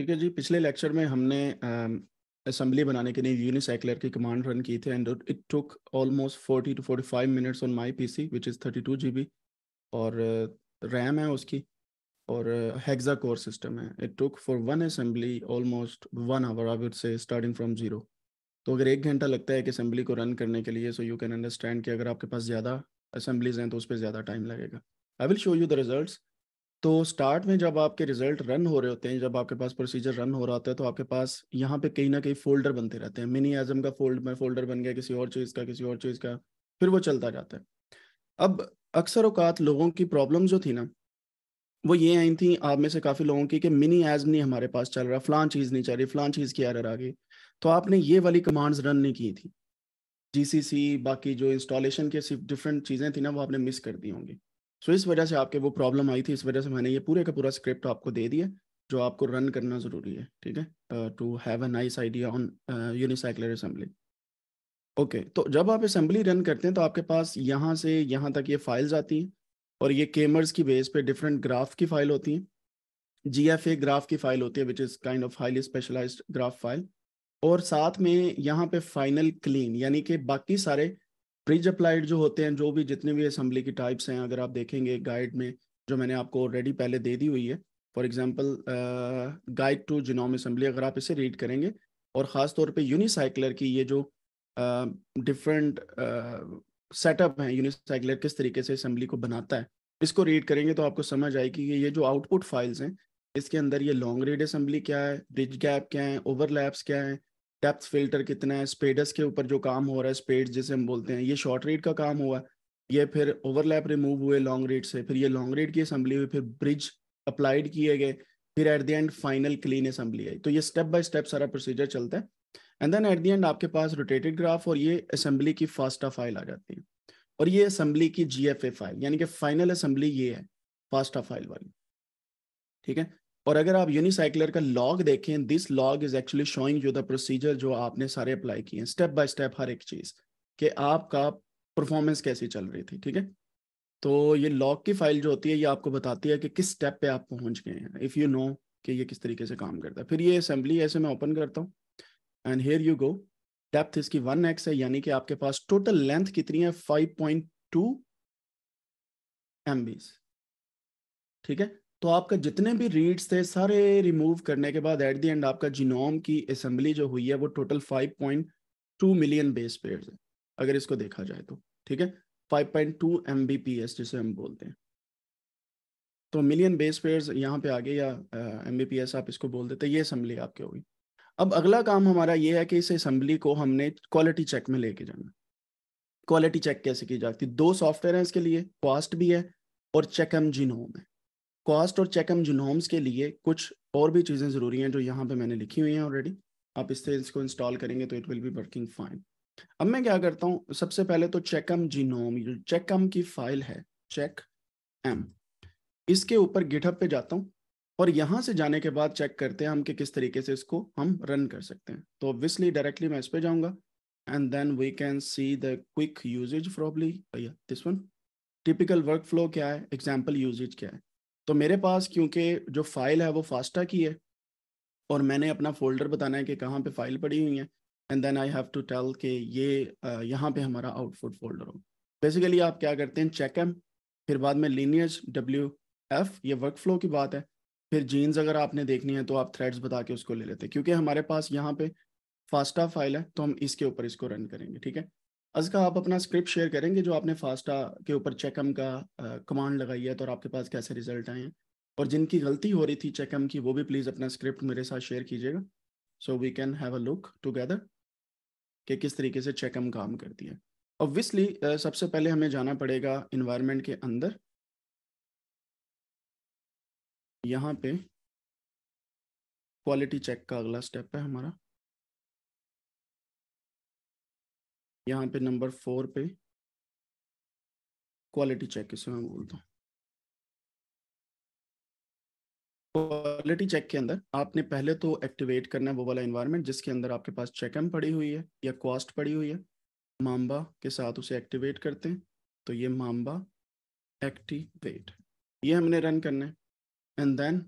ठीक है जी पिछले लेक्चर में हमने असेंबली um, बनाने के लिए यूनिसाइकलर की कमांड रन की थी and it took almost 40 to 45 minutes on my PC which is 32 GB और रैम uh, है उसकी और हेक्सा कोर सिस्टम है it took for one assembly almost one hour I would say starting from zero तो अगर एक घंटा लगता है कि असेंबली को रन करने के लिए सो यू कैन अंडरस्टैंड कि अगर आपके पास ज़्यादा असेंबलीज हैं तो उस पर ज़्यादा टाइम लगेगा I will show you the result तो स्टार्ट में जब आपके रिजल्ट रन हो रहे होते हैं जब आपके पास प्रोसीजर रन हो रहा होता है तो आपके पास यहाँ पे कहीं ना कहीं फोल्डर बनते रहते हैं मिनी एजम का फोल्ड में फोल्डर बन गया किसी और चीज़ का किसी और चीज़ का फिर वो चलता जाता है अब अक्सर अवकात लोगों की प्रॉब्लम जो थी ना वो ये आई थी आप में से काफ़ी लोगों की कि मिनी एज नहीं हमारे पास चल रहा फ्लान चीज़ नहीं चल रही फ्लान चीज़ की एरर आ गई तो आपने ये वाली कमांड्स रन नहीं की थी जीसीसी बाकी जो इंस्टॉलेशन के सिर्फ डिफरेंट चीज़ें थी ना वो आपने मिस कर दी होंगी सो इस वजह से आपके वो प्रॉब्लम आई थी इस वजह से मैंने ये पूरे का पूरा स्क्रिप्ट आपको दे दिया जो आपको रन करना ज़रूरी है ठीक है to have a nice idea on Unicycler assembly okay तो जब आप असेंबली रन करते हैं तो आपके पास यहाँ से यहाँ तक ये फाइल्स आती हैं और ये केमर्स की बेस पे डिफरेंट ग्राफ की फाइल होती हैं जी एफ ए ग्राफ की फाइल होती है which is kind of highly specialised graph file और साथ में यहाँ पे फाइनल क्लीन यानी कि बाकी सारे प्रीज अप्लाइड जो होते हैं जो भी जितने भी असम्बली की टाइप्स हैं अगर आप देखेंगे गाइड में जो मैंने आपको ऑलरेडी पहले दे दी हुई है for example guide to genome assembly अगर आप इसे रीड करेंगे और ख़ास तौर पर यूनिसाइकलर की ये जो डिफरेंट सेटअप हैं यूनिसाइकलर किस तरीके से असम्बली को बनाता है इसको रीड करेंगे तो आपको समझ आएगी कि ये जो आउटपुट फाइल्स हैं इसके अंदर ये लॉन्ग रीड असम्बली क्या है ब्रिज गैप क्या है ओवरलैप्स क्या है डेप्थ फिल्टर कितना है स्पेडस के ऊपर जो काम हो रहा है स्पेड जिसे हम बोलते हैं ये शॉर्ट रेट का काम हुआ ये फिर ओवरलैप रिमूव हुए लॉन्ग रेट से फिर ये लॉन्ग रेट की असम्बली हुई फिर ब्रिज अप्लाइड किए गए फिर at the end final clean assembly I तो ये स्टेप बाय स्टेप सारा प्रोसीजर चलता है and then at the end आपके पास रोटेटेड ग्राफ और ये असम्बली की फास्टा फाइल आ जाती है और ये असम्बली की जी फाइल यानी कि फाइनल असम्बली ये है फास्टा फाइल वाली ठीक है और अगर आप यूनिसाइक्लर का लॉग देखें this log is actually showing you the procedure जो आपने सारे अप्लाई किए स्टेप बाय स्टेप हर एक चीज कि आपका परफॉर्मेंस कैसी चल रही थी ठीक है तो ये लॉग की फाइल जो होती है ये आपको बताती है कि किस स्टेप पे आप पहुंच गए हैं इफ़ यू नो कि ये किस तरीके से काम करता है फिर ये असेंबली ऐसे मैं ओपन करता हूँ and here you go depth इसकी वन एक्स है यानी कि आपके पास टोटल लेंथ कितनी है फाइव पॉइंट टू एम ठीक है तो आपका जितने भी रीड्स थे सारे रिमूव करने के बाद एट द एंड आपका जीनोम की असेंबली जो हुई है वो टोटल 5.2 मिलियन बेस पेयर्स है अगर इसको देखा जाए तो ठीक है 5.2 पॉइंट जिसे हम बोलते हैं तो मिलियन बेस पेयर्स यहाँ पे आ गए या एम uh, आप इसको बोल देते ये असम्बली आपके होगी अब अगला काम हमारा ये है कि इस असम्बली को हमने क्वालिटी चेक में लेके जाना क्वालिटी चेक कैसे की जाती है दो सॉफ्टवेयर हैं इसके लिए फास्ट भी है और चेक एम जीनोम है कॉस्ट और चेक एम जुनोम्स के लिए कुछ और भी चीज़ें ज़रूरी हैं जो यहाँ पे मैंने लिखी हुई हैं ऑलरेडी आप इससे इसको इंस्टॉल करेंगे तो it will be working fine अब मैं क्या करता हूँ सबसे पहले तो चेक एम जीनोम जो एम की फाइल है चेक एम इसके ऊपर गिटअप पे जाता हूँ और यहाँ से जाने के बाद चेक करते हैं हम कि किस तरीके से इसको हम रन कर सकते हैं तो ऑब्वियसली डायरेक्टली मैं इस पर जाऊँगा and then we can see the quick usage probably this one typical work flow क्या है एग्जाम्पल यूजेज क्या है तो मेरे पास क्योंकि जो फाइल है वो फास्टा की है और मैंने अपना फोल्डर बताना है कि कहाँ पे फाइल पड़ी हुई है and then I have to tell कि ये यहाँ पे हमारा आउटपुट फोल्डर हो बेसिकली आप क्या करते हैं चेक एम फिर बाद में लीनियज डब्ल्यू एफ ये वर्क फ्लो की बात है फिर जीन्स अगर आपने देखनी है तो आप थ्रेड्स बता के उसको ले लेते हैं क्योंकि हमारे पास यहाँ पे फास्टा फाइल है तो हम इसके ऊपर इसको रन करेंगे ठीक है अजका आप अपना स्क्रिप्ट शेयर करेंगे जो आपने फास्टा के ऊपर चेकम का कमांड लगाई है तो और आपके पास कैसे रिजल्ट आए हैं और जिनकी गलती हो रही थी चेकम की वो भी प्लीज़ अपना स्क्रिप्ट मेरे साथ शेयर कीजिएगा so we can have a look together कि किस तरीके से चेकम काम करती है ऑब्वियसली uh, सबसे पहले हमें जाना पड़ेगा इन्वायरमेंट के अंदर यहाँ पे क्वालिटी चेक का अगला स्टेप है हमारा यहाँ पे नंबर फोर पे क्वालिटी चेक इसे मैं बोलता हूँ क्वालिटी चेक के अंदर आपने पहले तो एक्टिवेट करना है वो वाला इन्वायरमेंट जिसके अंदर आपके पास एम पड़ी हुई है या कॉस्ट पड़ी हुई है मामबा के साथ उसे एक्टिवेट करते हैं तो ये मामबा एक्टिवेट ये हमने रन करना है एंड देन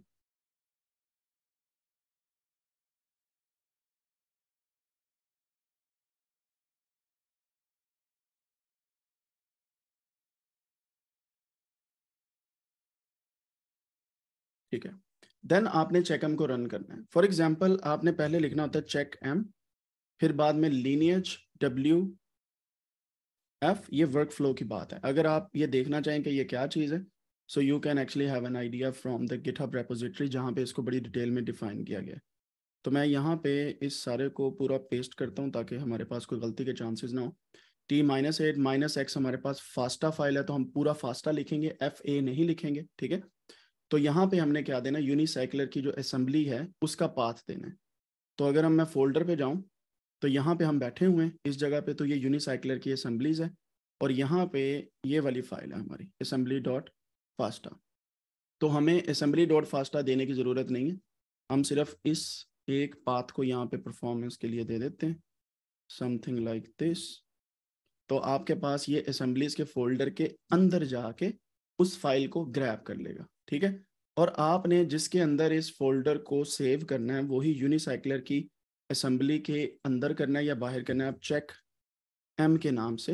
ठीक है देन आपने चेक एम को रन करना है फॉर एग्जाम्पल आपने पहले लिखना होता है चेक एम फिर बाद में लीनियज डब्ल्यू एफ ये वर्क फ्लो की बात है अगर आप ये देखना चाहें कि ये क्या चीज़ है so you can actually have an idea from the GitHub repository जहाँ पे इसको बड़ी डिटेल में डिफाइन किया गया तो मैं यहाँ पे इस सारे को पूरा पेस्ट करता हूँ ताकि हमारे पास कोई गलती के चांसेस ना हो T minus eight minus X हमारे पास फास्टा फाइल है तो हम पूरा फास्टा लिखेंगे एफ ए नहीं लिखेंगे ठीक है तो यहाँ पे हमने क्या देना यूनिसाइकलर की जो असेंबली है उसका पाथ देना है तो अगर हम मैं फोल्डर पे जाऊँ तो यहाँ पे हम बैठे हुए हैं इस जगह पे तो ये यूनिसाइकलर की असेंबलीज है और यहाँ पे ये वाली फाइल है हमारी असेंबली डॉट फास्टा तो हमें असेंबली डॉट फास्टा देने की ज़रूरत नहीं है हम सिर्फ इस एक पाथ को यहाँ पे परफॉर्मेंस के लिए दे देते हैं समथिंग लाइक दिस तो आपके पास ये असम्बलीज के फोल्डर के अंदर जाके उस फाइल को ग्रैप कर लेगा ठीक है और आपने जिसके अंदर इस फोल्डर को सेव करना है वही यूनिसाइकलर की असम्बली के अंदर करना है या बाहर करना है आप चेक एम के नाम से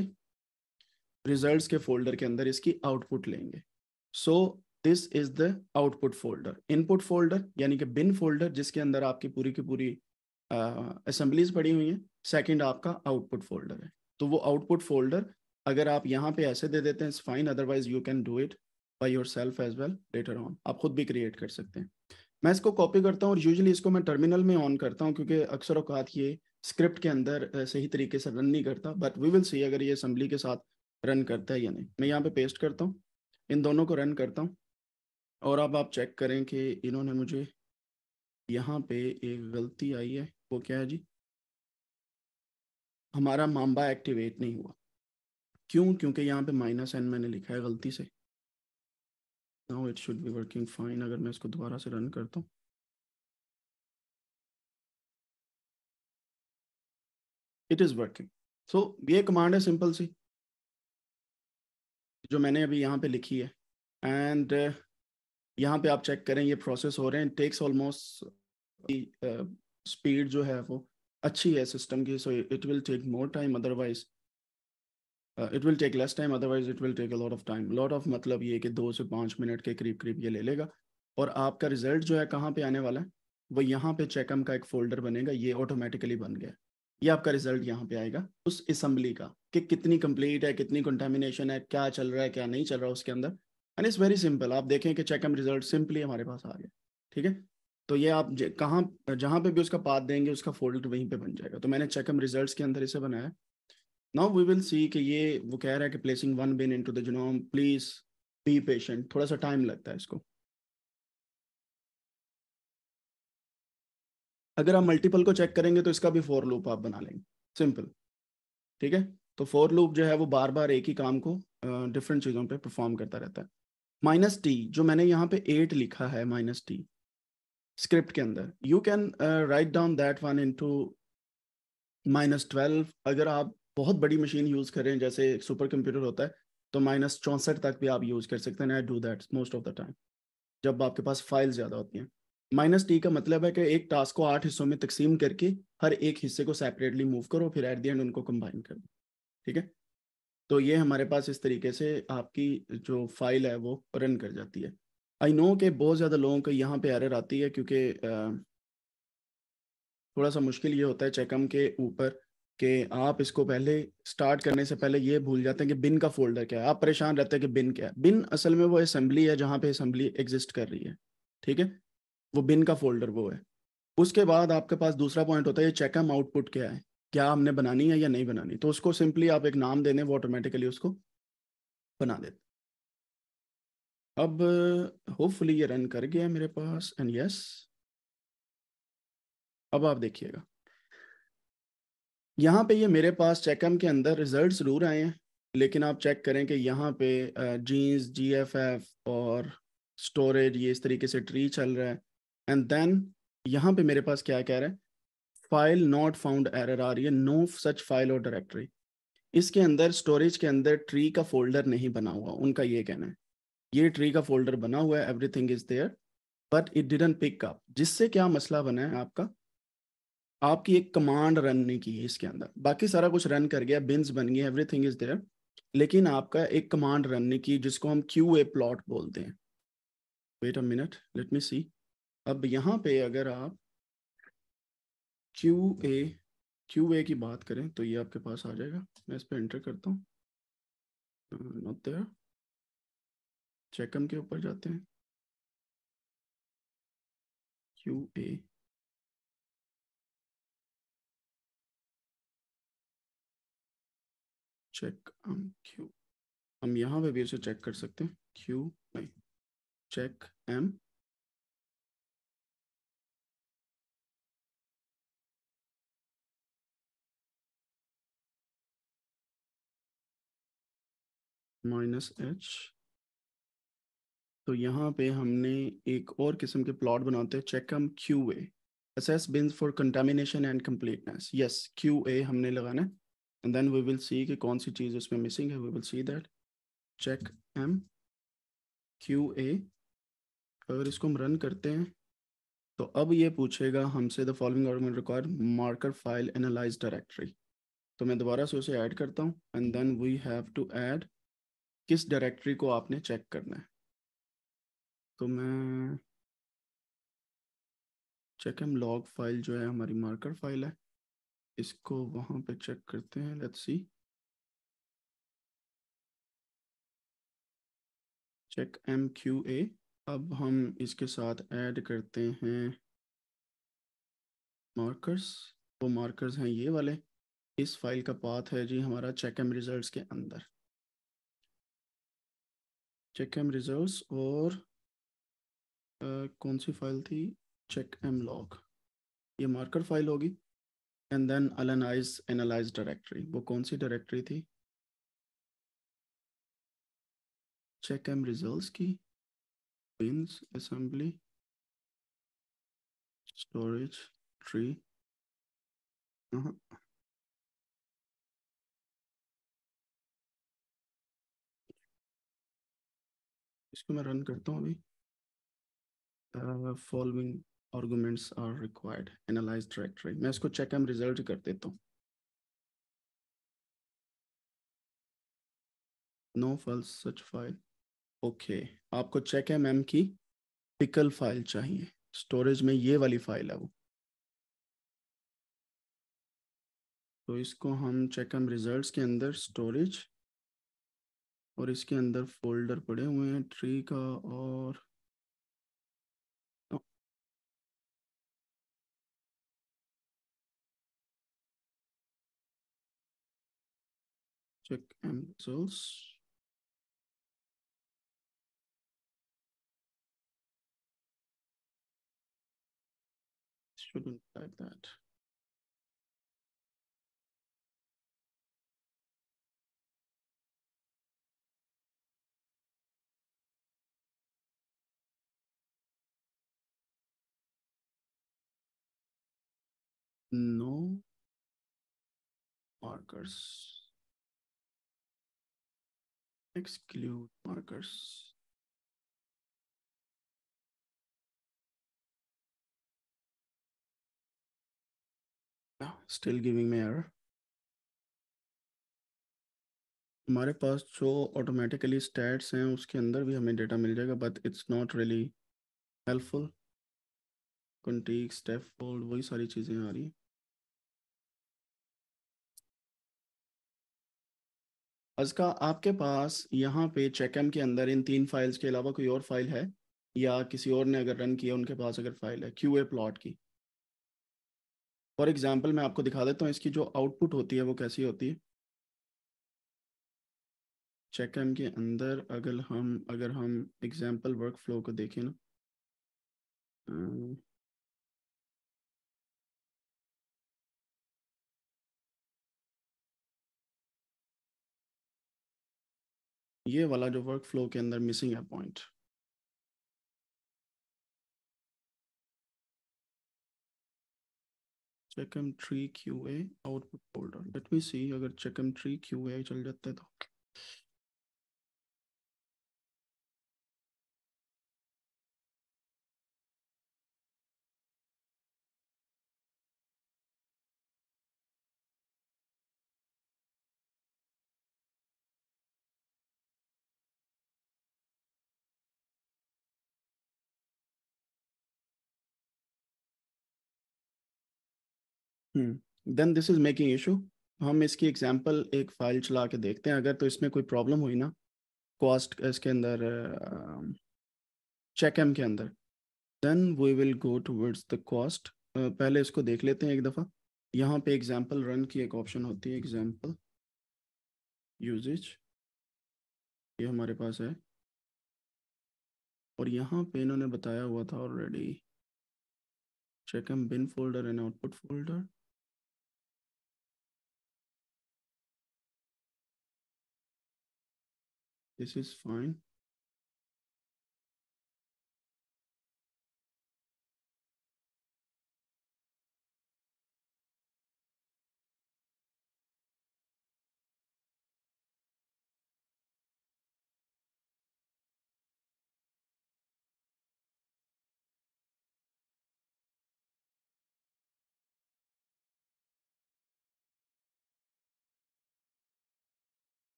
रिजल्ट्स के फोल्डर के अंदर इसकी आउटपुट लेंगे so this is the output folder input folder यानी कि बिन फोल्डर जिसके अंदर आपकी पूरी की पूरी असम्बलीज पड़ी हुई हैं सेकेंड आपका आउटपुट फोल्डर है तो वो आउटपुट फोल्डर अगर आप यहाँ पे ऐसे दे देते हैं fine otherwise you can do it by yourself as well later on आप खुद भी क्रिएट कर सकते हैं मैं इसको कॉपी करता हूँ और यूजली इसको मैं टर्मिनल में ऑन करता हूँ क्योंकि अक्सर अवकात ये स्क्रिप्ट के अंदर सही तरीके से रन नहीं करता बट वी विल सी अगर ये असम्बली के साथ रन करता है या नहीं मैं यहाँ पे पेस्ट करता हूँ इन दोनों को रन करता हूँ और अब आप चेक करें कि इन्होंने मुझे यहाँ पे एक गलती आई है वो क्या है जी हमारा मामबा एक्टिवेट नहीं हुआ क्यों क्योंकि यहाँ पे माइनस एन मैंने लिखा है गलती से now it should be working fine अगर मैं इसको दोबारा से रन करता हूँ इट इज़ वर्किंग सो ये कमांड है सिंपल सी जो मैंने अभी यहाँ पे लिखी है एंड uh, यहाँ पे आप चेक करें ये प्रोसेस हो रहे हैं टेक्स ऑलमोस्ट स्पीड जो है वो अच्छी है सिस्टम की so it will take more time otherwise it will take less time otherwise it will take a lot of time lot of मतलब ये कि दो से पाँच मिनट के करीब करीब ये ले लेगा और आपका रिजल्ट जो है कहाँ पे आने वाला है वो यहाँ पे चेकम का एक फोल्डर बनेगा ये ऑटोमेटिकली बन गया ये आपका रिजल्ट यहाँ पे आएगा उस असम्बली का कि कितनी कंप्लीट है कितनी कंटेमिनेशन है क्या चल रहा है क्या नहीं चल रहा है उसके अंदर एंड इट्स वेरी सिंपल आप देखें कि चेकअम रिजल्ट सिंपली हमारे पास आ गया ठीक है तो ये आप कहाँ जहाँ पे भी उसका पाथ देंगे उसका फोल्डर वहीं पे बन जाएगा तो मैंने चेकम रिजल्ट्स के अंदर इसे बनाया नाउ वी विल सी कि ये वो कह रहा है कि placing one bin into the genome please be patient थोड़ा सा टाइम लगता है इसको अगर आप मल्टीपल को चेक करेंगे तो इसका भी फोर लूप आप बना लेंगे सिंपल ठीक है तो फोर लूप जो है वो बार बार एक ही काम को डिफरेंट uh, चीज़ों पे परफॉर्म करता रहता है माइनस टी जो मैंने यहाँ पे एट लिखा है माइनस टी स्क्रिप्ट के अंदर you can write down that one into minus twelve अगर आप बहुत बड़ी मशीन यूज करें जैसे एक सुपर कंप्यूटर होता है तो माइनस चौंसठ तक भी आप यूज कर सकते हैं I do that most of the time जब आपके पास फाइल ज़्यादा होती हैं माइनस टी का मतलब है कि एक टास्क को आठ हिस्सों में तकसीम करके हर एक हिस्से को सेपरेटली मूव करो फिर एट दी एंड उनको कंबाइन कर दो ठीक है तो ये हमारे पास इस तरीके से आपकी जो फाइल है वो रन कर जाती है आई नो कि बहुत ज़्यादा लोगों को यहाँ पे एरर आती है क्योंकि थोड़ा सा मुश्किल ये होता है चेकअम के ऊपर कि आप इसको पहले स्टार्ट करने से पहले ये भूल जाते हैं कि बिन का फोल्डर क्या है आप परेशान रहते हैं कि बिन क्या है बिन असल में वो असम्बली है जहाँ पे असम्बली एग्जिस्ट कर रही है ठीक है वो बिन का फोल्डर वो है उसके बाद आपके पास दूसरा पॉइंट होता है ये एम आउटपुट क्या है क्या हमने बनानी है या नहीं बनानी तो उसको सिंपली आप एक नाम दे दें वो ऑटोमेटिकली उसको बना देते अब होपफुली ये रन कर गया मेरे पास एंड यस yes, अब आप देखिएगा यहाँ पे ये मेरे पास चेकअम के अंदर रिजल्ट ज़रूर आए हैं लेकिन आप चेक करें कि यहाँ पे जीन्स जी एफ एफ और स्टोरेज ये इस तरीके से ट्री चल रहा है एंड देन यहाँ पे मेरे पास क्या कह रहा है फाइल नॉट फाउंड एरर आ रही है नो सच फाइल और डायरेक्टरी इसके अंदर स्टोरेज के अंदर ट्री का फोल्डर नहीं बना हुआ उनका ये कहना है ये ट्री का फोल्डर बना हुआ है everything is there but it didn't pick up जिससे क्या मसला बना है आपका आपकी एक कमांड रन नहीं की है इसके अंदर बाकी सारा कुछ रन कर गया बिन्स बन गए एवरीथिंग इज देयर लेकिन आपका एक कमांड रन नहीं की जिसको हम क्यू ए प्लॉट बोलते हैं wait a minute let me see अब यहाँ पे अगर आप क्यू ए क्यू ए की बात करें तो ये आपके पास आ जाएगा मैं इस पर एंटर करता हूँ नॉट देयर चेकम के ऊपर जाते हैं Q A check on Q हम यहाँ पे भी उसे चेक कर सकते हैं क्यू नहीं चेक एम माइनस एच तो यहाँ पे हमने एक और किस्म के प्लॉट बनाते हैं M Q A assess bins for contamination and completeness yes Q A हमने लगाना है and then we will see कि कौन सी चीज़ उसमें मिसिंग है we will see that check M Q A अगर इसको हम रन करते हैं तो अब ये पूछेगा हमसे the following argument require marker file analyse directory तो मैं दोबारा से उसे ऐड करता हूँ and then we have to add किस डायरेक्टरी को आपने चेक करना है तो मैं चेक एम लॉग फाइल जो है हमारी मार्कर फाइल है इसको वहां पे चेक करते हैं let's see check M Q A अब हम इसके साथ ऐड करते हैं मार्कर्स वो मार्कर्स हैं ये वाले इस फाइल का पाथ है जी हमारा चेक एम रिजल्ट के अंदर चेक एम रिजल्ट और आ, कौन सी फाइल थी चेक एम लॉग ये मार्कर फाइल होगी एंड देन अलनाइज एनालाइज डायरेक्टरी वो कौन सी डायरेक्टरी थी चेक एम रिजल्ट्स की बिन्स असेंबली स्टोरेज ट्री इसको मैं रन करता हूँ अभी following uh, arguments are required analyse directory मैं इसको चेक एम रिजल्ट कर देता हूँ no false such file okay आपको चेक एम एम की पिकल फाइल चाहिए स्टोरेज में ये वाली फाइल है वो तो इसको हम चेक एम रिजल्ट के अंदर स्टोरेज और इसके अंदर फोल्डर पड़े हुए हैं ट्री का और results. Shouldn't like that. no markers. exclude markers. Still still giving me error. हमारे पास जो ऑटोमेटिकली स्टैट्स हैं उसके अंदर भी हमें डेटा मिल जाएगा but it's not really helpful contig step fold वही सारी चीज़ें आ रही हैं अजका आपके पास यहाँ पे एम के अंदर इन तीन फाइल्स के अलावा कोई और फाइल है या किसी और ने अगर रन किया उनके पास अगर फाइल है क्यू ए प्लॉट की फॉर एग्जाम्पल मैं आपको दिखा देता हूँ इसकी जो आउटपुट होती है वो कैसी होती है एम के अंदर अगर हम अगर हम एग्जाम्पल वर्क फ्लो को देखें ना ये वाला जो वर्क फ्लो के अंदर मिसिंग है point CheckM three Q A output folder let me see अगर चेकम थ्री क्यू ए चल जाते तो then this is making issue हम इसकी एग्जाम्पल एक फाइल चला के देखते हैं अगर तो इसमें कोई प्रॉब्लम हुई ना कॉस्ट इसके अंदर चेक एम के अंदर then we will go towards the QUAST पहले इसको देख लेते हैं एक दफ़ा यहाँ पे एग्जाम्पल रन की एक ऑप्शन होती है एग्जाम्पल यूजेज ये हमारे पास है और यहाँ पे इन्होंने बताया हुआ था already check M bin folder and output folder This is fine.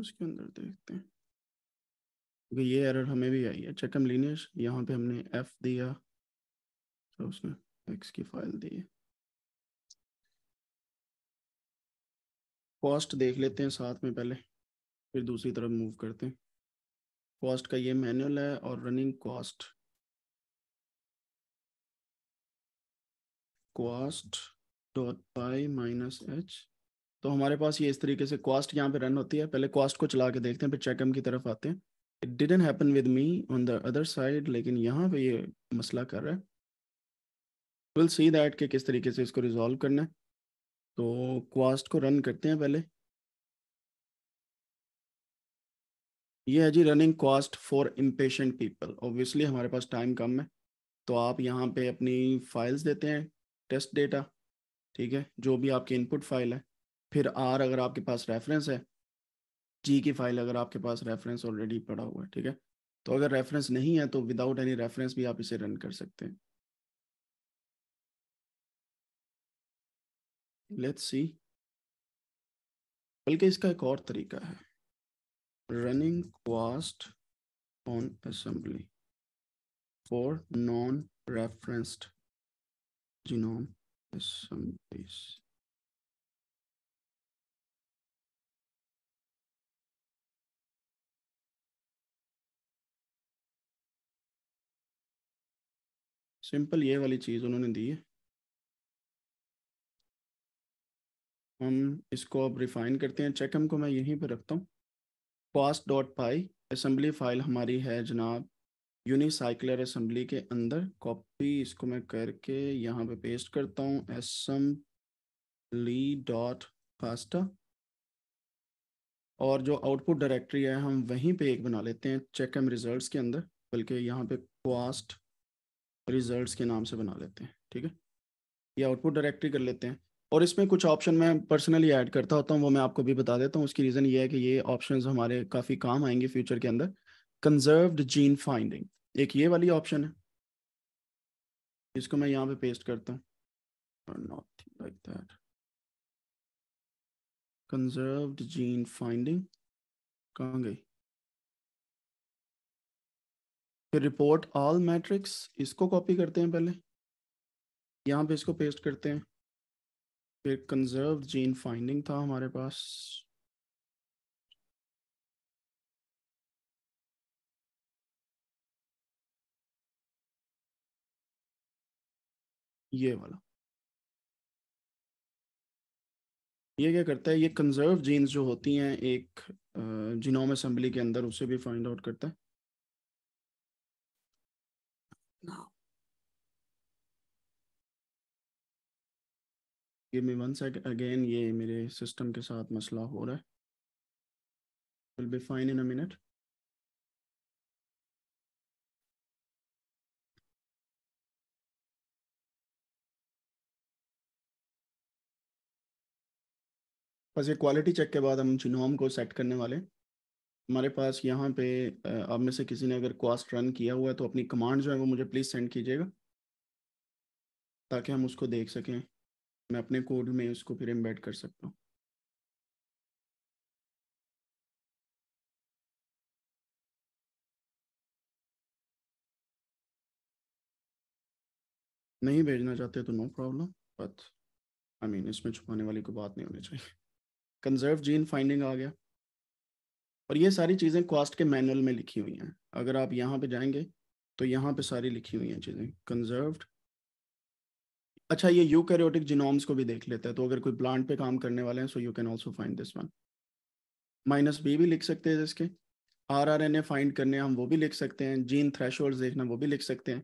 उसके अंदर देखते हैं क्योंकि ये एरर हमें भी आई है चेकम लीनियर यहाँ पे हमने एफ दिया तो उसने एक्स की फाइल दी है कॉस्ट देख लेते हैं साथ में पहले फिर दूसरी तरफ मूव करते हैं कॉस्ट का ये मैनुअल है और running QUAST QUAST dot py minus H तो हमारे पास ये इस तरीके से क्वास्ट यहाँ पे रन होती है पहले क्वास्ट को चला के देखते हैं फिर चेकम की तरफ आते हैं it didn't happen with me on the other side लेकिन यहाँ पे ये मसला कर रहा है विल सी दैट कि किस तरीके से इसको रिजॉल्व करना है तो क्वास्ट को रन करते हैं पहले ये है जी running QUAST for impatient people obviously हमारे पास टाइम कम है तो आप यहाँ पे अपनी फाइल्स देते हैं टेस्ट डेटा ठीक है जो भी आपकी इनपुट फाइल है फिर आर अगर आपके पास रेफरेंस है जी की फाइल अगर आपके पास रेफरेंस ऑलरेडी पड़ा हुआ है ठीक है तो अगर रेफरेंस नहीं है तो विदाउट एनी रेफरेंस भी आप इसे रन कर सकते हैं लेट्स सी बल्कि इसका एक और तरीका है running QUAST on assembly for non referenced genome assemblies. Simple ये वाली चीज़ उन्होंने दी है हम इसको अब रिफाइन करते हैं चेकम को मैं यहीं पर रखता हूँ पास डॉट पाई असम्बली फाइल हमारी है जनाब यूनिसाइकलर असम्बली के अंदर कॉपी इसको मैं करके यहाँ पे पेस्ट करता हूँ ली डॉट फास्टा और जो आउटपुट डायरेक्टरी है हम वहीं पे एक बना लेते हैं चेकम रिजल्ट्स के अंदर बल्कि यहाँ पे क्वास्ट रिजल्ट्स के नाम से बना लेते हैं ठीक है ये आउटपुट डायरेक्टरी कर लेते हैं और इसमें कुछ ऑप्शन मैं पर्सनली ऐड करता होता हूँ वो मैं आपको भी बता देता हूँ उसकी रीज़न ये है कि ये ऑप्शन हमारे काफ़ी काम आएंगे फ्यूचर के अंदर कंजर्व्ड जीन फाइंडिंग एक ये वाली ऑप्शन है इसको मैं यहाँ पे पेस्ट करता हूँ like that conserved gene finding कहाँ गई फिर रिपोर्ट ऑल मैट्रिक्स इसको कॉपी करते हैं पहले यहाँ पे इसको पेस्ट करते हैं फिर कंजर्व जीन फाइंडिंग था हमारे पास ये वाला ये क्या करता है ये कंजर्व जीन्स जो होती हैं एक जीनोम असेंबली के अंदर उसे भी फाइंड आउट करता है ये मैं वन सेकंड अगेन ये मेरे सिस्टम के साथ मसला हो रहा है will be fine in a minute बस ये क्वालिटी चेक के बाद हम जिनोम को सेट करने वाले हमारे पास यहाँ पे आप में से किसी ने अगर क्वास्ट रन किया हुआ है तो अपनी कमांड जो है वो मुझे प्लीज़ सेंड कीजिएगा ताकि हम उसको देख सकें मैं अपने कोड में उसको फिर एम्बेड कर सकता हूँ नहीं भेजना चाहते तो no problem but I mean इसमें छुपाने वाली को बात नहीं होनी चाहिए कंजर्व जीन फाइंडिंग आ गया और ये सारी चीज़ें क्वास्ट के मैनुअल में लिखी हुई हैं अगर आप यहाँ पे जाएंगे तो यहाँ पे सारी लिखी हुई हैं चीज़ें कंजर्व्ड अच्छा ये यूकैरियोटिक जीनोम्स को भी देख लेते हैं तो अगर कोई प्लांट पे काम करने वाले हैं so you can also find this one minus B भी लिख सकते हैं इसके R R N A find करने हम वो भी लिख सकते हैं जीन थ्रेश देखना वो भी लिख सकते हैं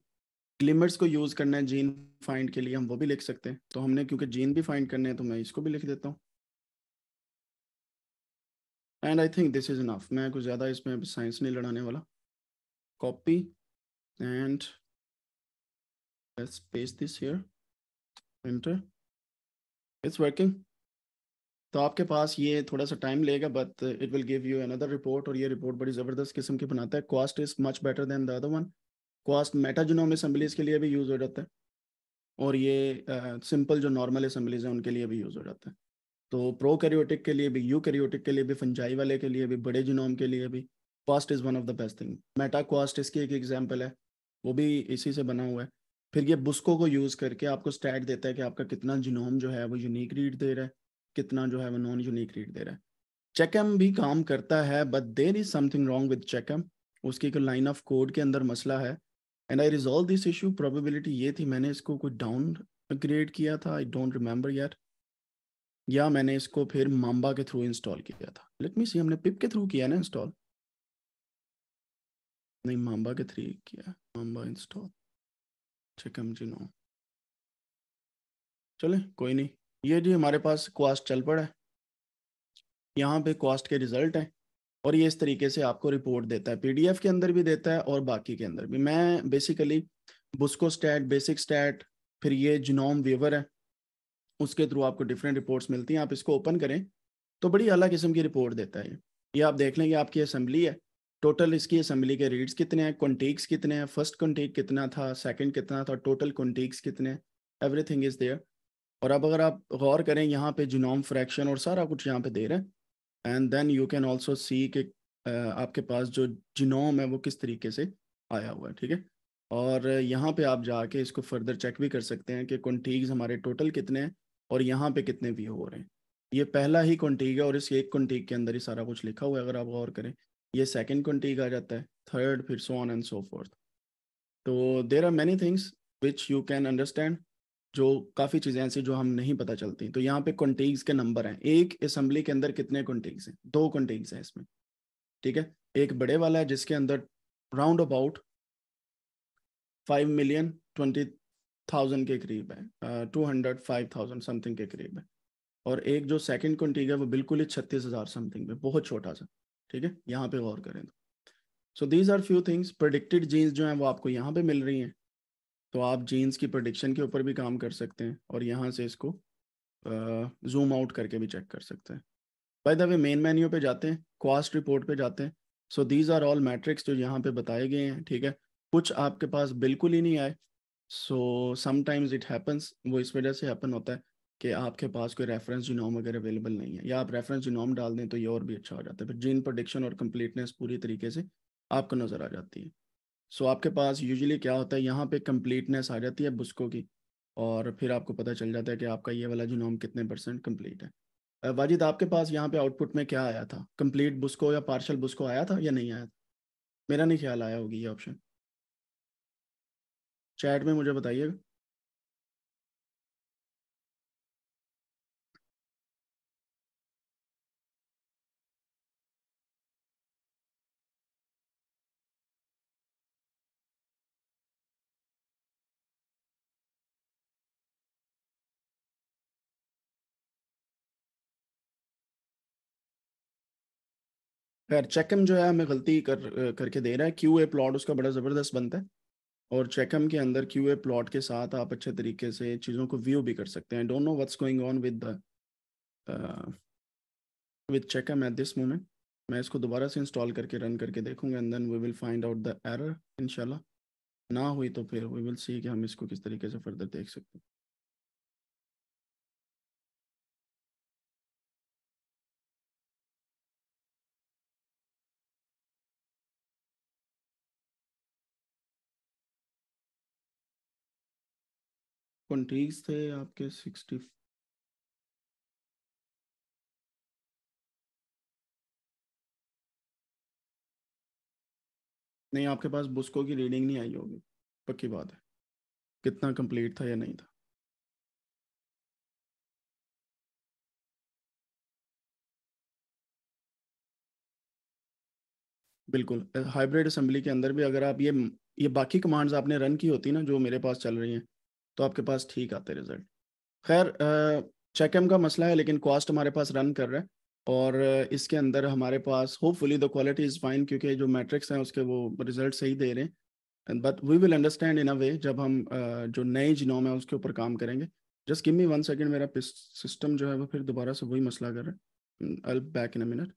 ग्लिमर्स को यूज़ करना है जीन फाइंड के लिए हम वो भी लिख सकते हैं तो हमने क्योंकि जीन भी फाइंड करने हैं तो मैं इसको भी लिख देता हूँ and I think this is enough मैं कुछ ज़्यादा इसमें साइंस नहीं लड़ाने वाला copy and paste this here enter it's working तो आपके पास ये थोड़ा सा टाइम लेगा but it will give you another report और ये रिपोर्ट बड़ी ज़बरदस्त किस्म की बनाता है QUAST is much better than the other one QUAST metagenome assemblies के लिए भी यूज़ हो जाता है और ये सिंपल uh, जो नॉर्मल असम्बलीज हैं उनके लिए भी यूज़ हो जाता है तो प्रो कैरियोटिक के लिए भी यू कैरियोटिक के लिए भी फंजाई वाले के लिए भी बड़े जिनोम के लिए भी QUAST is one of the best thing meta QUAST इसकी एक एग्जाम्पल है वो भी इसी से बना हुआ है फिर ये बुस्को को यूज करके आपको स्टैट देता है कि आपका कितना जिनोम जो है वो यूनिक रीड दे रहा है कितना जो है वो नॉन यूनिक रीड दे रहा है चेकम भी काम करता है but there is something wrong with CheckM उसकी एक लाइन ऑफ कोड के अंदर मसला है and I resolve this issue probability ये थी मैंने इसको कुछ डाउन ग्रेड किया था आई डोंट रिमेम्बर यार या मैंने इसको फिर माम्बा के थ्रू इंस्टॉल किया था लेट मी सी हमने पिप के थ्रू किया ना इंस्टॉल नहीं माम्बा के थ्रू किया माम्बा इंस्टॉल चिकम जिनो चले कोई नहीं ये जी हमारे पास क्वास्ट चल पड़ा है यहाँ पे क्वास्ट के रिजल्ट हैं और ये इस तरीके से आपको रिपोर्ट देता है पीडीएफ के अंदर भी देता है और बाकी के अंदर भी मैं basically BUSCO stat basic stat फिर ये जिनोम वेवर है उसके थ्रू आपको डिफरेंट रिपोर्ट्स मिलती हैं आप इसको ओपन करें तो बड़ी अलग किस्म की रिपोर्ट देता है ये आप देख लेंगे आपकी असम्बली है टोटल इसकी असेंबली के रीड्स कितने हैं कॉन्टेक्स कितने हैं फर्स्ट कॉन्टेक कितना था सेकंड कितना था टोटल कॉन्टेक्स कितने एवरीथिंग इज देयर और अब अगर आप गौर करें यहाँ पे जुनोम फ्रैक्शन और सारा कुछ यहाँ पे दे रहे हैं and then you can also see कि आपके पास जो जुनोम है वो किस तरीके से आया हुआ है ठीक है और यहाँ पे आप जाके इसको फर्दर चेक भी कर सकते हैं कि कॉन्टीग्स हमारे टोटल कितने हैं और यहाँ पे कितने व्यू हो रहे हैं ये पहला ही कॉन्टीक है और इस एक कॉन्टीक के अंदर ही सारा कुछ लिखा हुआ है अगर आप गौर करें ये सेकेंड कंटेग आ जाता है थर्ड फिर so on and so fourth तो there are many things which you can understand जो काफ़ी चीज़ें ऐसी जो हम नहीं पता चलती तो यहाँ पे कॉन्टेग्स के नंबर हैं एक असम्बली के अंदर कितने कॉन्टेग्स हैं दो कॉन्टेग्स हैं इसमें ठीक है एक बड़े वाला है जिसके अंदर round about five million twenty thousand के करीब है two hundred five thousand something के करीब है और एक जो सेकंड कॉन्टेग है वो बिल्कुल ही छत्तीस हज़ार समथिंग में बहुत छोटा सा ठीक है यहाँ पे गौर करें तो so these are few things predicted genes जो हैं वो आपको यहाँ पे मिल रही हैं तो आप जीन्स की प्रडिक्शन के ऊपर भी काम कर सकते हैं और यहाँ से इसको जूम आउट करके भी चेक कर सकते हैं by the way main menu पे जाते हैं क्वास्ट रिपोर्ट पे जाते हैं so these are all metrics जो यहाँ पे बताए गए हैं ठीक है कुछ आपके पास बिल्कुल ही नहीं आए सो समटाइम्स इट हैपन्स वो इस वजह से हैपन होता है कि आपके पास कोई रेफरेंस जीनोम वगैरह अवेलेबल नहीं है या आप रेफरेंस जीनोम डाल दें तो ये और भी अच्छा हो जाता है फिर जीन प्रोडिक्शन और कम्प्लीटनेस पूरी तरीके से आपको नज़र आ जाती है सो so, आपके पास यूजुअली क्या होता है यहाँ पे कम्प्लीटनेस आ जाती है बुस्को की और फिर आपको पता चल जाता है कि आपका ये वाला जीनोम कितने परसेंट कम्प्लीट है वाजिद आपके पास यहाँ पे आउटपुट में क्या आया था कंप्लीट बुस्को या पार्शल बुस्को आया था या नहीं आया था मेरा नहीं ख्याल आया होगी ये ऑप्शन चैट में मुझे बताइएगा खैर चेकम जो है हमें गलती कर करके दे रहा है क्यू ए प्लॉट उसका बड़ा ज़बरदस्त बनता है और चेकम के अंदर क्यू ए प्लॉट के साथ आप अच्छे तरीके से चीज़ों को व्यू भी कर सकते हैं don't know what's going on with with CheckM at this moment मैं इसको दोबारा से इंस्टॉल करके रन करके देखूंगा and then we will find out the error इनशाला ना हुई तो फिर वी विल सी कि हम इसको किस तरीके से फर्दर देख सकते हैं कंट्रीज थे आपके सिक्सटी नहीं आपके पास बुस्को की रीडिंग नहीं आई होगी पक्की बात है कितना कंप्लीट था या नहीं था बिल्कुल हाइब्रिड असेंबली के अंदर भी अगर आप ये ये बाकी कमांड्स आपने रन की होती ना जो मेरे पास चल रही हैं तो आपके पास ठीक आते रिजल्ट खैर चेकम का मसला है लेकिन कॉस्ट हमारे पास रन कर रहा है और इसके अंदर हमारे पास hopefully the quality is fine क्योंकि जो मैट्रिक्स हैं उसके वो रिजल्ट सही दे रहे हैं but we will understand in a way जब हम uh, जो नए जिनोम है उसके ऊपर काम करेंगे just give me one second मेरा सिस्टम जो है वो फिर दोबारा से वही मसला कर रहा है बैक इन अ मिनट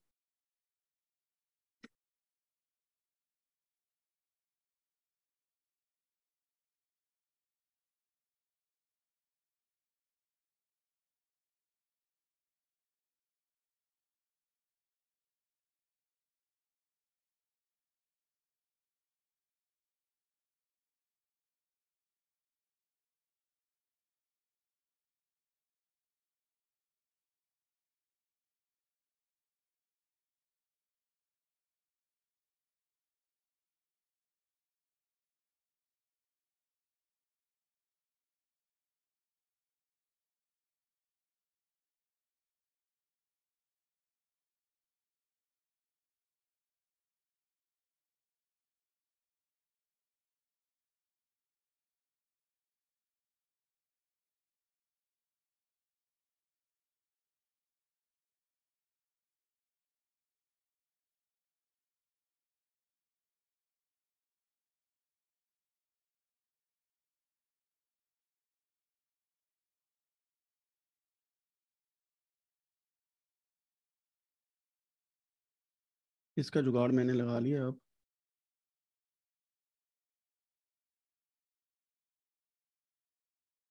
इसका जुगाड़ मैंने लगा लिया अब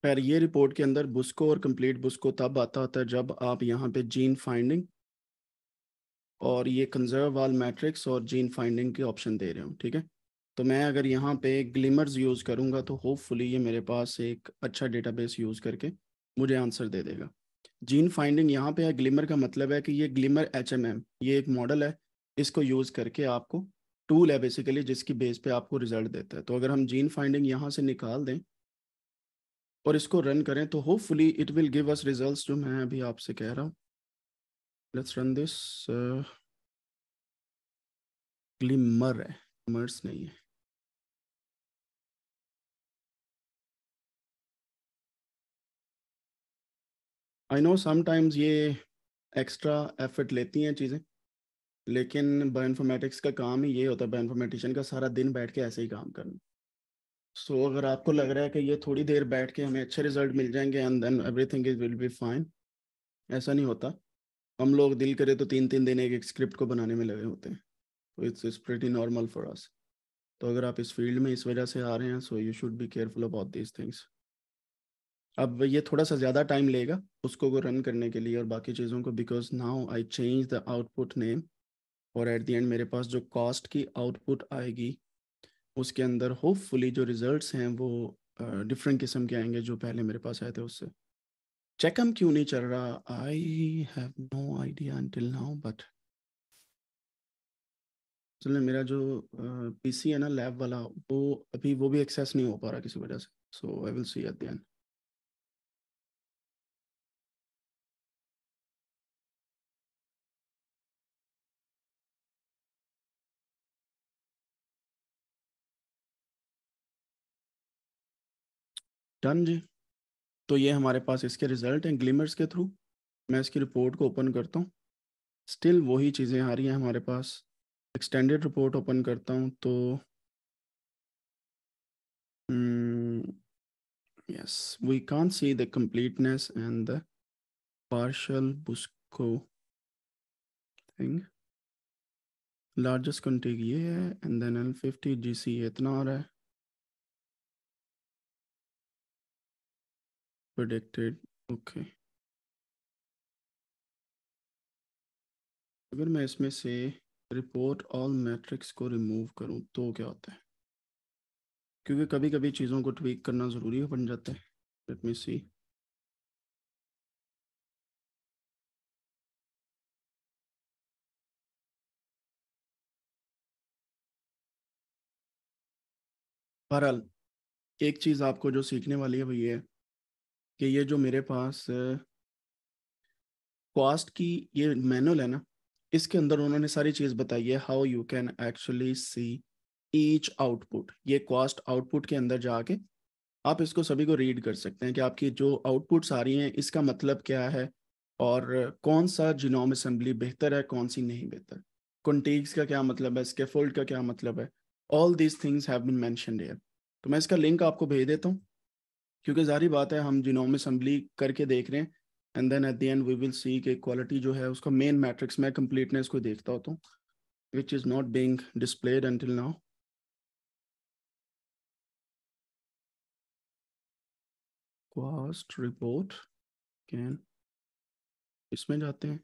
खैर ये रिपोर्ट के अंदर बुस्को और कंप्लीट बुस्को तब आता होता है जब आप यहाँ पे जीन फाइंडिंग और ये कंजर्व वाल मैट्रिक्स और जीन फाइंडिंग के ऑप्शन दे रहे हो ठीक है तो मैं अगर यहाँ पे ग्लिमर्स यूज़ करूँगा तो होपफुली ये मेरे पास एक अच्छा डेटाबेस यूज़ करके मुझे आंसर दे देगा जीन फाइंडिंग यहाँ पे है ग्लिमर का मतलब है कि ये ग्लिमर एच एम एम ये एक मॉडल है इसको यूज करके आपको टूल है बेसिकली जिसकी बेस पे आपको रिजल्ट देता है तो अगर हम जीन फाइंडिंग यहाँ से निकाल दें और इसको रन करें तो hopefully it will give us results जो मैं अभी आपसे कह रहा हूँ लेट्स रन दिस ग्लिमर है मर्स नहीं है आई नो समाइम्स ये एक्स्ट्रा एफर्ट लेती हैं चीज़ें लेकिन बायोइन्फॉर्मेटिक्स का काम ही ये होता है बायोइन्फॉर्मेटिशियन का सारा दिन बैठ के ऐसे ही काम करना सो so, अगर आपको लग रहा है कि ये थोड़ी देर बैठ के हमें अच्छे रिजल्ट मिल जाएंगे and then everything is will be fine ऐसा नहीं होता हम लोग दिल करे तो तीन तीन दिन एक एक स्क्रिप्ट को बनाने में लगे होते हैं तो it's is pretty normal for us तो अगर आप इस फील्ड में इस वजह से आ रहे हैं so you should be careful about these things अब ये थोड़ा सा ज़्यादा टाइम लेगा उसको को रन करने के लिए और बाकी चीज़ों को because now I change the output name और एट द एंड मेरे पास जो कॉस्ट की आउटपुट आएगी उसके अंदर होपफुली जो रिजल्ट्स हैं वो डिफरेंट uh, किस्म के आएंगे जो पहले मेरे पास आए थे उससे चेक हम क्यों नहीं चल रहा I have no idea now but चलो मेरा जो पीसी uh, है ना लैब वाला वो अभी वो भी एक्सेस नहीं हो पा रहा किसी वजह से so I will see at the end done जी तो ये हमारे पास इसके रिजल्ट हैं ग्लिमर्स के थ्रू मैं इसकी रिपोर्ट को ओपन करता हूँ स्टिल वही चीज़ें आ रही हैं हमारे पास एक्सटेंडेड रिपोर्ट ओपन करता हूँ तो yes we can see the completeness and the partial BUSCO thing largest contig ये है and L fifty G C इतना आ रहा है predicted okay अगर मैं इसमें से रिपोर्ट ऑल मैट्रिक्स को रिमूव करूं तो क्या होता है क्योंकि कभी कभी चीज़ों को ट्वीक करना ज़रूरी बन जाता है लेट मी सी बहरहाल एक चीज़ आपको जो सीखने वाली है वो ये है कि ये जो मेरे पास कॉस्ट की ये मैनुअल है ना इसके अंदर उन्होंने सारी चीज़ बताई है how you can actually see each output ये कॉस्ट आउटपुट के अंदर जाके आप इसको सभी को रीड कर सकते हैं कि आपकी जो आउटपुट्स आ रही हैं इसका मतलब क्या है और कौन सा जिनोम असम्बली बेहतर है कौन सी नहीं बेहतर कॉन्टेक्स का क्या मतलब है स्केफोल्ड का क्या मतलब है all these things have been mentioned here तो मैं इसका लिंक आपको भेज देता हूँ क्योंकि जारी बात है हम जिनोम असम्बली करके देख रहे हैं and then at the end we will see के क्वालिटी जो है उसका मेन मैट्रिक्स मैं कंप्लीटनेस को देखता होता हूँ which is not being displayed until now QUAST report can इसमें जाते हैं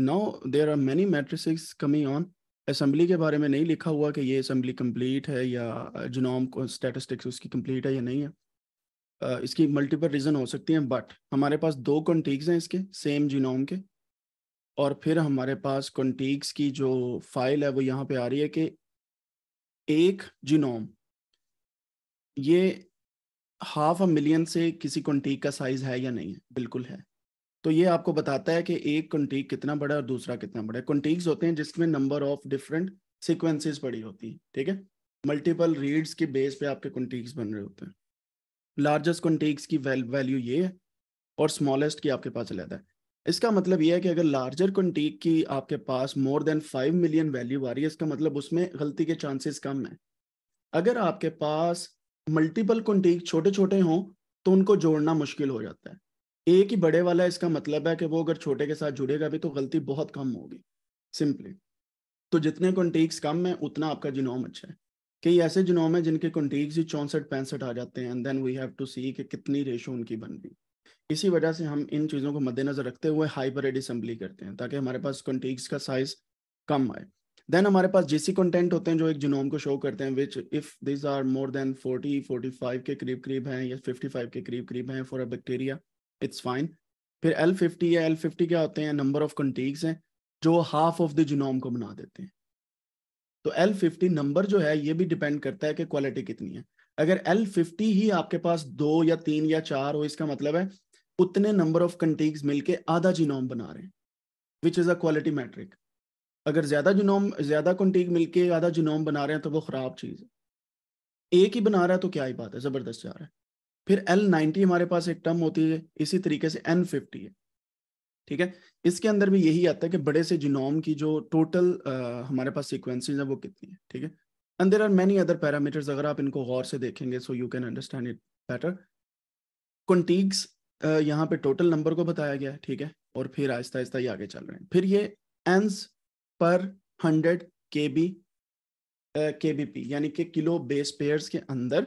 now there are many metrics coming on assembly के बारे में नहीं लिखा हुआ कि ये असम्बली कंप्लीट है या जिनोम uh, स्टैटिस्टिक्स उसकी कंप्लीट है या नहीं है Uh, इसकी मल्टीपल रीज़न हो सकती हैं बट हमारे पास दो कॉन्टीग्स हैं इसके सेम जीनोम के और फिर हमारे पास कॉन्टीग्स की जो फाइल है वो यहाँ पे आ रही है कि एक जीनोम ये हाफ अ मिलियन से किसी कंटीक का साइज है या नहीं है बिल्कुल है तो ये आपको बताता है कि एक कंटीक कितना बड़ा और दूसरा कितना बड़ा है कॉन्टीक्स होते हैं जिसमें नंबर ऑफ डिफरेंट सिक्वेंसेस पड़ी होती है ठीक है मल्टीपल रीड्स के बेस पे आपके कॉन्टीक्स बन रहे होते हैं लार्जेस्ट कॉन्टेक्स की वैल्यू ये है और स्मॉलेस्ट की आपके पास अलहदा है इसका मतलब यह है कि अगर लार्जर कॉन्टेक की आपके पास more than five million value आ रही है इसका मतलब उसमें गलती के चांसेस कम है अगर आपके पास मल्टीपल कॉन्टेक छोटे छोटे हों तो उनको जोड़ना मुश्किल हो जाता है एक ही बड़े वाला इसका मतलब है कि वो अगर छोटे के साथ जुड़ेगा भी तो गलती बहुत कम होगी सिंपली तो जितने कॉन्टेक्स कम है उतना आपका जिनोम अच्छा है कई ऐसे जिनोम है जिनके कंटीग्स ही चौंसठ पैंसठ आ जाते हैं and then we have to see कि कितनी रेशो उनकी बन रही इसी वजह से हम इन चीज़ों को मद्देनजर रखते हुए हाइपर एड असेंबली करते हैं ताकि हमारे पास कंटीग्स का साइज कम आए देन हमारे पास जेसी कंटेंट होते हैं जो एक जिनोम को शो करते हैं which if these are more than forty forty five के करीब करीब हैं या फिफ्टी फाइव के करीब करीब हैं for a bacteria it's fine फिर एल फिफ्टी या एल फिफ्टी क्या होते हैं नंबर ऑफ कंटीग्स हैं जो हाफ ऑफ द जिनोम को बना देते हैं तो एल फिफ्टी नंबर जो है ये भी डिपेंड करता है कि क्वालिटी कितनी है अगर एल फिफ्टी ही आपके पास दो या तीन या चार हो इसका मतलब है उतने नंबर ऑफ कंटीग्स मिलके आधा जीनोम बना रहे हैं which is a quality metric अगर ज़्यादा जीनोम ज़्यादा कंटीग मिलके आधा जीनोम बना रहे हैं तो वो ख़राब चीज़ है एक ही बना रहा है तो क्या ही बात है ज़बरदस्त जा रहा है फिर एल नाइनटी हमारे पास एक टर्म होती है इसी तरीके से एन फिफ्टी है ठीक है इसके अंदर भी यही आता है कि बड़े से जिनोम की जो टोटल हमारे पास सिक्वेंसेज है वो कितनी है ठीक है and there are many other parameters अगर आप इनको गौर से देखेंगे so you can understand it better contigs यहाँ पे टोटल नंबर को बताया गया है ठीक है और फिर आहिस्ता आहिस्ता ही आगे चल रहे हैं फिर ये एंस पर हंड्रेड के बी के बी पी यानी कि किलो बेस पेयर्स के अंदर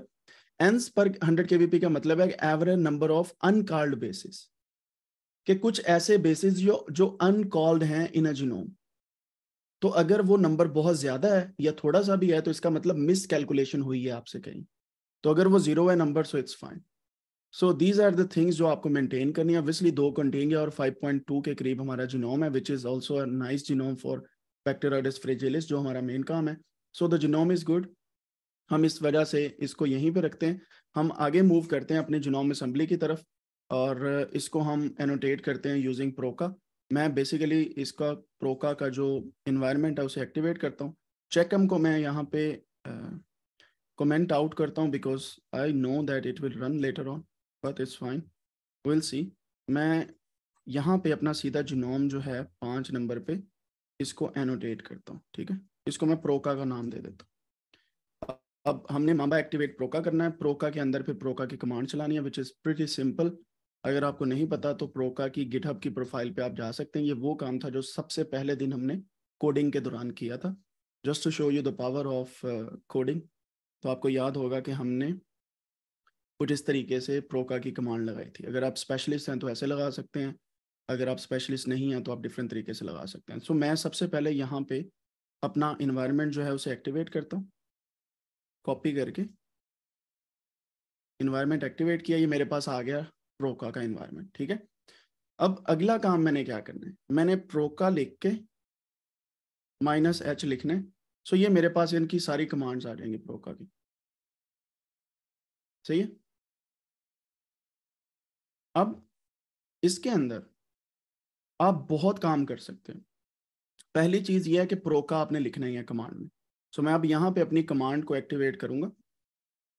एंस पर हंड्रेड के बी पी का मतलब है average number of uncalled bases कि कुछ ऐसे बेसिस जो जो अनकॉल्ड हैं इन अ जीनोम तो अगर वो नंबर बहुत ज्यादा है या थोड़ा सा भी है तो इसका मतलब मिस कैलकुलेशन हुई है आपसे कहीं तो अगर वो जीरो है number so it's fine so these are the things जो आपको मेंटेन करनी है ऑब्वियसली दो कंटेन और 5.2 के करीब हमारा जीनोम है which is also nice genome for Bacteroides fragilis जो हमारा मेन काम है so the genome is good हम इस वजह से इसको यहीं पर रखते हैं हम आगे मूव करते हैं अपने जीनोम असम्बली की तरफ और इसको हम एनोटेट करते हैं यूजिंग प्रोका मैं बेसिकली इसका प्रोका का जो इन्वायरमेंट है उसे एक्टिवेट करता हूँ चेकम को मैं यहाँ पे कमेंट आउट करता हूँ because I know that it will run later on but it's fine will see मैं यहाँ पे अपना सीधा जिनोम जो है पाँच नंबर पे इसको एनोटेट करता हूँ ठीक है इसको मैं प्रोका का नाम दे देता हूँ अब हमने मामा एक्टिवेट प्रोका करना है प्रोका के अंदर फिर प्रोका की कमांड चलानी है विच इज़ प्रिटी सिंपल अगर आपको नहीं पता तो प्रोका की गिटहब की प्रोफाइल पे आप जा सकते हैं ये वो काम था जो सबसे पहले दिन हमने कोडिंग के दौरान किया था just to show you the power of coding तो आपको याद होगा कि हमने कुछ इस तरीके से प्रोका की कमांड लगाई थी अगर आप स्पेशलिस्ट हैं तो ऐसे लगा सकते हैं अगर आप स्पेशलिस्ट नहीं हैं तो आप डिफरेंट तरीके से लगा सकते हैं सो so, मैं सबसे पहले यहाँ पे अपना इन्वायरमेंट जो है उसे एक्टिवेट करता हूँ कॉपी करके इन्वायरमेंट एक्टिवेट किया ये मेरे पास आ गया प्रोका का इन्वायरमेंट ठीक है अब अगला काम मैंने क्या करना है मैंने प्रोका लिख के माइनस एच लिखना है सो ये मेरे पास इनकी सारी कमांड्स आ जाएंगी प्रोका की सही है अब इसके अंदर आप बहुत काम कर सकते हैं पहली चीज ये है कि प्रोका आपने लिखना ही है कमांड में सो मैं अब यहां पे अपनी कमांड को एक्टिवेट करूंगा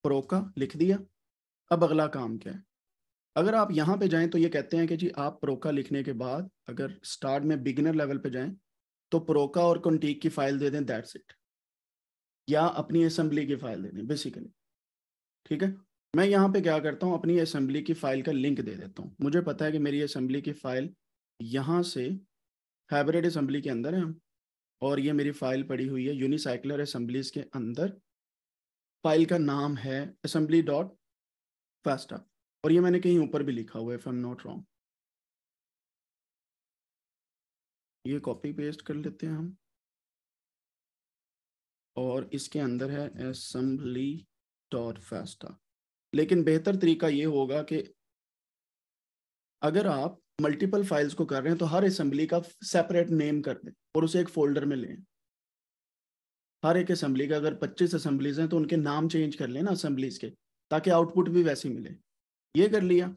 प्रोका लिख दिया अब अगला काम क्या है अगर आप यहाँ पे जाएं तो ये कहते हैं कि जी आप प्रोका लिखने के बाद अगर स्टार्ट में बिगिनर लेवल पे जाएं तो प्रोका और कंटीक की फाइल दे दें दैट्स इट या अपनी असेंबली की फाइल दे दें बेसिकली ठीक है मैं यहाँ पे क्या करता हूँ अपनी असेंबली की फाइल का लिंक दे देता हूँ मुझे पता है कि मेरी असेंबली की फाइल यहाँ से हैबरेट असेंबली के अंदर है हम और ये मेरी फाइल पड़ी हुई है यूनिसाइकुलर असम्बलीज के अंदर फाइल का नाम है असम्बली डॉट फास्टा और ये मैंने कहीं ऊपर भी लिखा हुआ है if I am not wrong ये कॉपी पेस्ट कर लेते हैं हम और इसके अंदर है असम्बली डॉट फैस्टा लेकिन बेहतर तरीका ये होगा कि अगर आप मल्टीपल फाइल्स को कर रहे हैं तो हर असम्बली का सेपरेट नेम कर दें और उसे एक फोल्डर में लें हर एक असम्बली का अगर 25 असम्बलीज हैं तो उनके नाम चेंज कर लें ना असम्बलीज के ताकि आउटपुट भी वैसे मिले ये कर लिया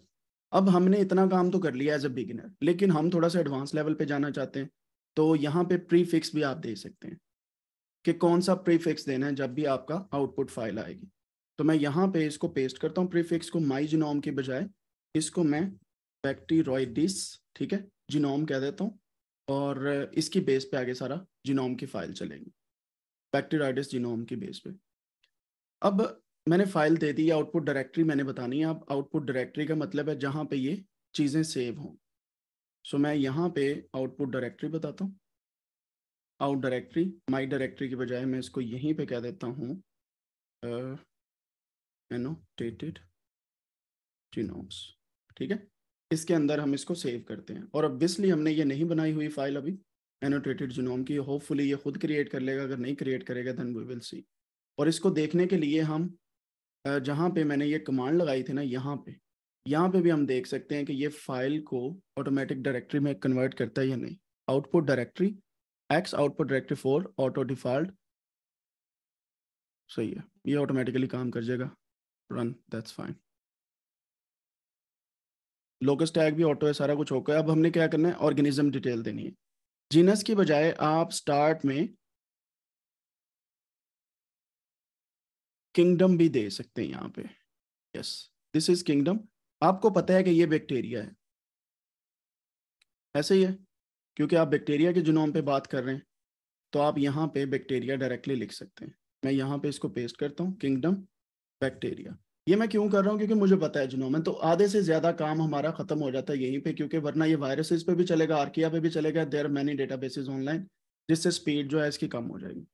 अब हमने इतना काम तो कर लिया एज ए बिगिनर लेकिन हम थोड़ा सा एडवांस लेवल पे जाना चाहते हैं तो यहाँ पे प्रीफिक्स भी आप दे सकते हैं कि कौन सा प्रीफिक्स देना है जब भी आपका आउटपुट फाइल आएगी तो मैं यहाँ पे इसको पेस्ट करता हूँ प्रीफिक्स को माई जिनोम के बजाय इसको मैं बैक्टीरोडिस ठीक है जिनोम कह देता हूँ और इसकी बेस पे आगे सारा जिनोम की फाइल चलेगी बैक्टीरोडिस जिनोम की बेस पे अब मैंने फाइल दे दी आउटपुट डायरेक्टरी मैंने बतानी है आप आउटपुट डायरेक्टरी का मतलब है जहाँ पे ये चीज़ें सेव हों सो so, मैं यहाँ पे आउटपुट डायरेक्टरी बताता हूँ आउट डायरेक्टरी माई डायरेक्टरी के बजाय मैं इसको यहीं पे कह देता हूँ एनोटेटेड जीनोम्स ठीक है इसके अंदर हम इसको सेव करते हैं और ऑब्वियसली हमने ये नहीं बनाई हुई फाइल अभी एनोटेटेड जीनोम की होपफुली ये खुद क्रिएट कर लेगा अगर नहीं क्रिएट करेगा देन वी विल सी और इसको देखने के लिए हम जहाँ पे मैंने ये कमांड लगाई थी ना यहाँ पे यहाँ पे भी हम देख सकते हैं कि ये फाइल को ऑटोमेटिक डायरेक्टरी में कन्वर्ट करता है या नहीं output directory X output directory for auto default सही है ये ऑटोमेटिकली काम कर जाएगा run that's fine locus tag भी ऑटो है सारा कुछ होकर अब हमने क्या करना है ऑर्गेनिज्म डिटेल देनी है जीनस की बजाय आप स्टार्ट में किंगडम भी दे सकते हैं यहाँ पे यस दिस इज किंगडम आपको पता है कि ये बैक्टीरिया है ऐसे ही है क्योंकि आप बैक्टीरिया के जुनोम पे बात कर रहे हैं तो आप यहाँ पे बैक्टीरिया डायरेक्टली लिख सकते हैं मैं यहाँ पे इसको पेस्ट करता हूँ किंगडम बैक्टीरिया ये मैं क्यों कर रहा हूँ क्योंकि मुझे पता है जुनोम तो आधे से ज्यादा काम हमारा खत्म हो जाता है यहीं पे क्योंकि वरना ये वायरसेस पे भी चलेगा आर्किया पे भी चलेगा there many data bases online जिससे स्पीड जो है इसकी कम हो जाएगी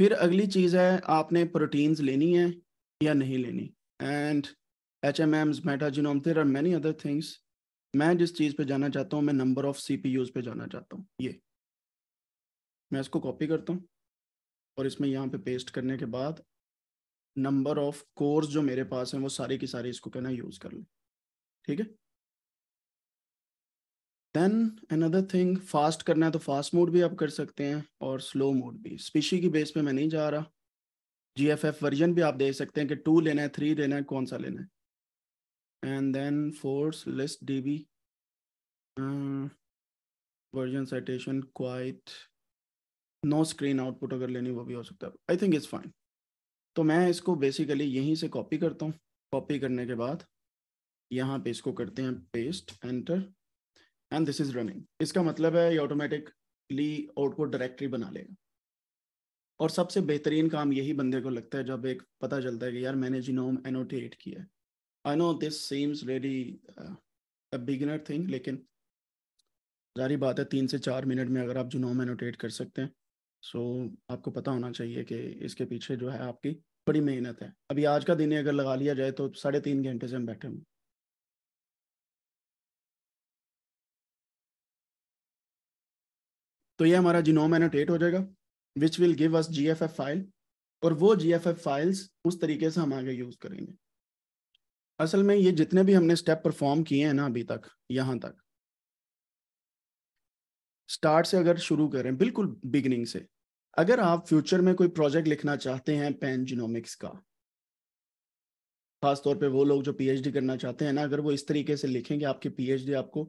फिर अगली चीज़ है आपने प्रोटीन्स लेनी है या नहीं लेनी and H M Ms metagenome there are many other things मैं जिस चीज़ पे जाना चाहता हूँ मैं number of C P Us पर जाना चाहता हूँ ये मैं इसको कॉपी करता हूँ और इसमें यहाँ पे पेस्ट करने के बाद नंबर ऑफ कोर्स जो मेरे पास हैं वो सारी की सारी इसको कहना यूज़ कर लें ठीक है देन अनदर थिंग फास्ट करना है तो फास्ट मोड भी आप कर सकते हैं और स्लो मोड भी स्पीशी की बेस पे मैं नहीं जा रहा जी एफ एफ वर्जन भी आप देख सकते हैं कि टू लेना है थ्री लेना है कौन सा लेना है and then force list D B version citation quiet no screen output अगर लेनी वो भी हो सकता है आई थिंक इज फाइन तो मैं इसको बेसिकली यहीं से कॉपी करता हूँ कॉपी करने के बाद यहाँ पे इसको करते हैं paste enter and this is running इसका मतलब है ये ऑटोमेटिकली आउटपुट डायरेक्टरी बना लेगा और सबसे बेहतरीन काम यही बंदे को लगता है जब एक पता चलता है कि यार मैंने जीनोम एनोटेट किया है I know this seems really a beginner thing लेकिन जारी बात है तीन से चार मिनट में अगर आप जुनोम एनोटेट कर सकते हैं सो so, आपको पता होना चाहिए कि इसके पीछे जो है आपकी बड़ी मेहनत है अभी आज का दिन अगर लगा लिया जाए तो साढ़े तीन घंटे से हम बैठे होंगे तो ये हमारा जिनोम एनोटेट हो जाएगा which will give us G file और वो जी फाइल्स उस तरीके से हम आगे यूज़ करेंगे असल में ये जितने भी हमने स्टेप परफॉर्म किए हैं ना अभी तक यहाँ तक स्टार्ट से अगर शुरू करें बिल्कुल बिगनिंग से अगर आप फ्यूचर में कोई प्रोजेक्ट लिखना चाहते हैं पैन जिनोमिक्स का खासतौर पे वो लोग जो पीएचडी करना चाहते हैं ना अगर वो इस तरीके से लिखेंगे आपकी पीएचडी आपको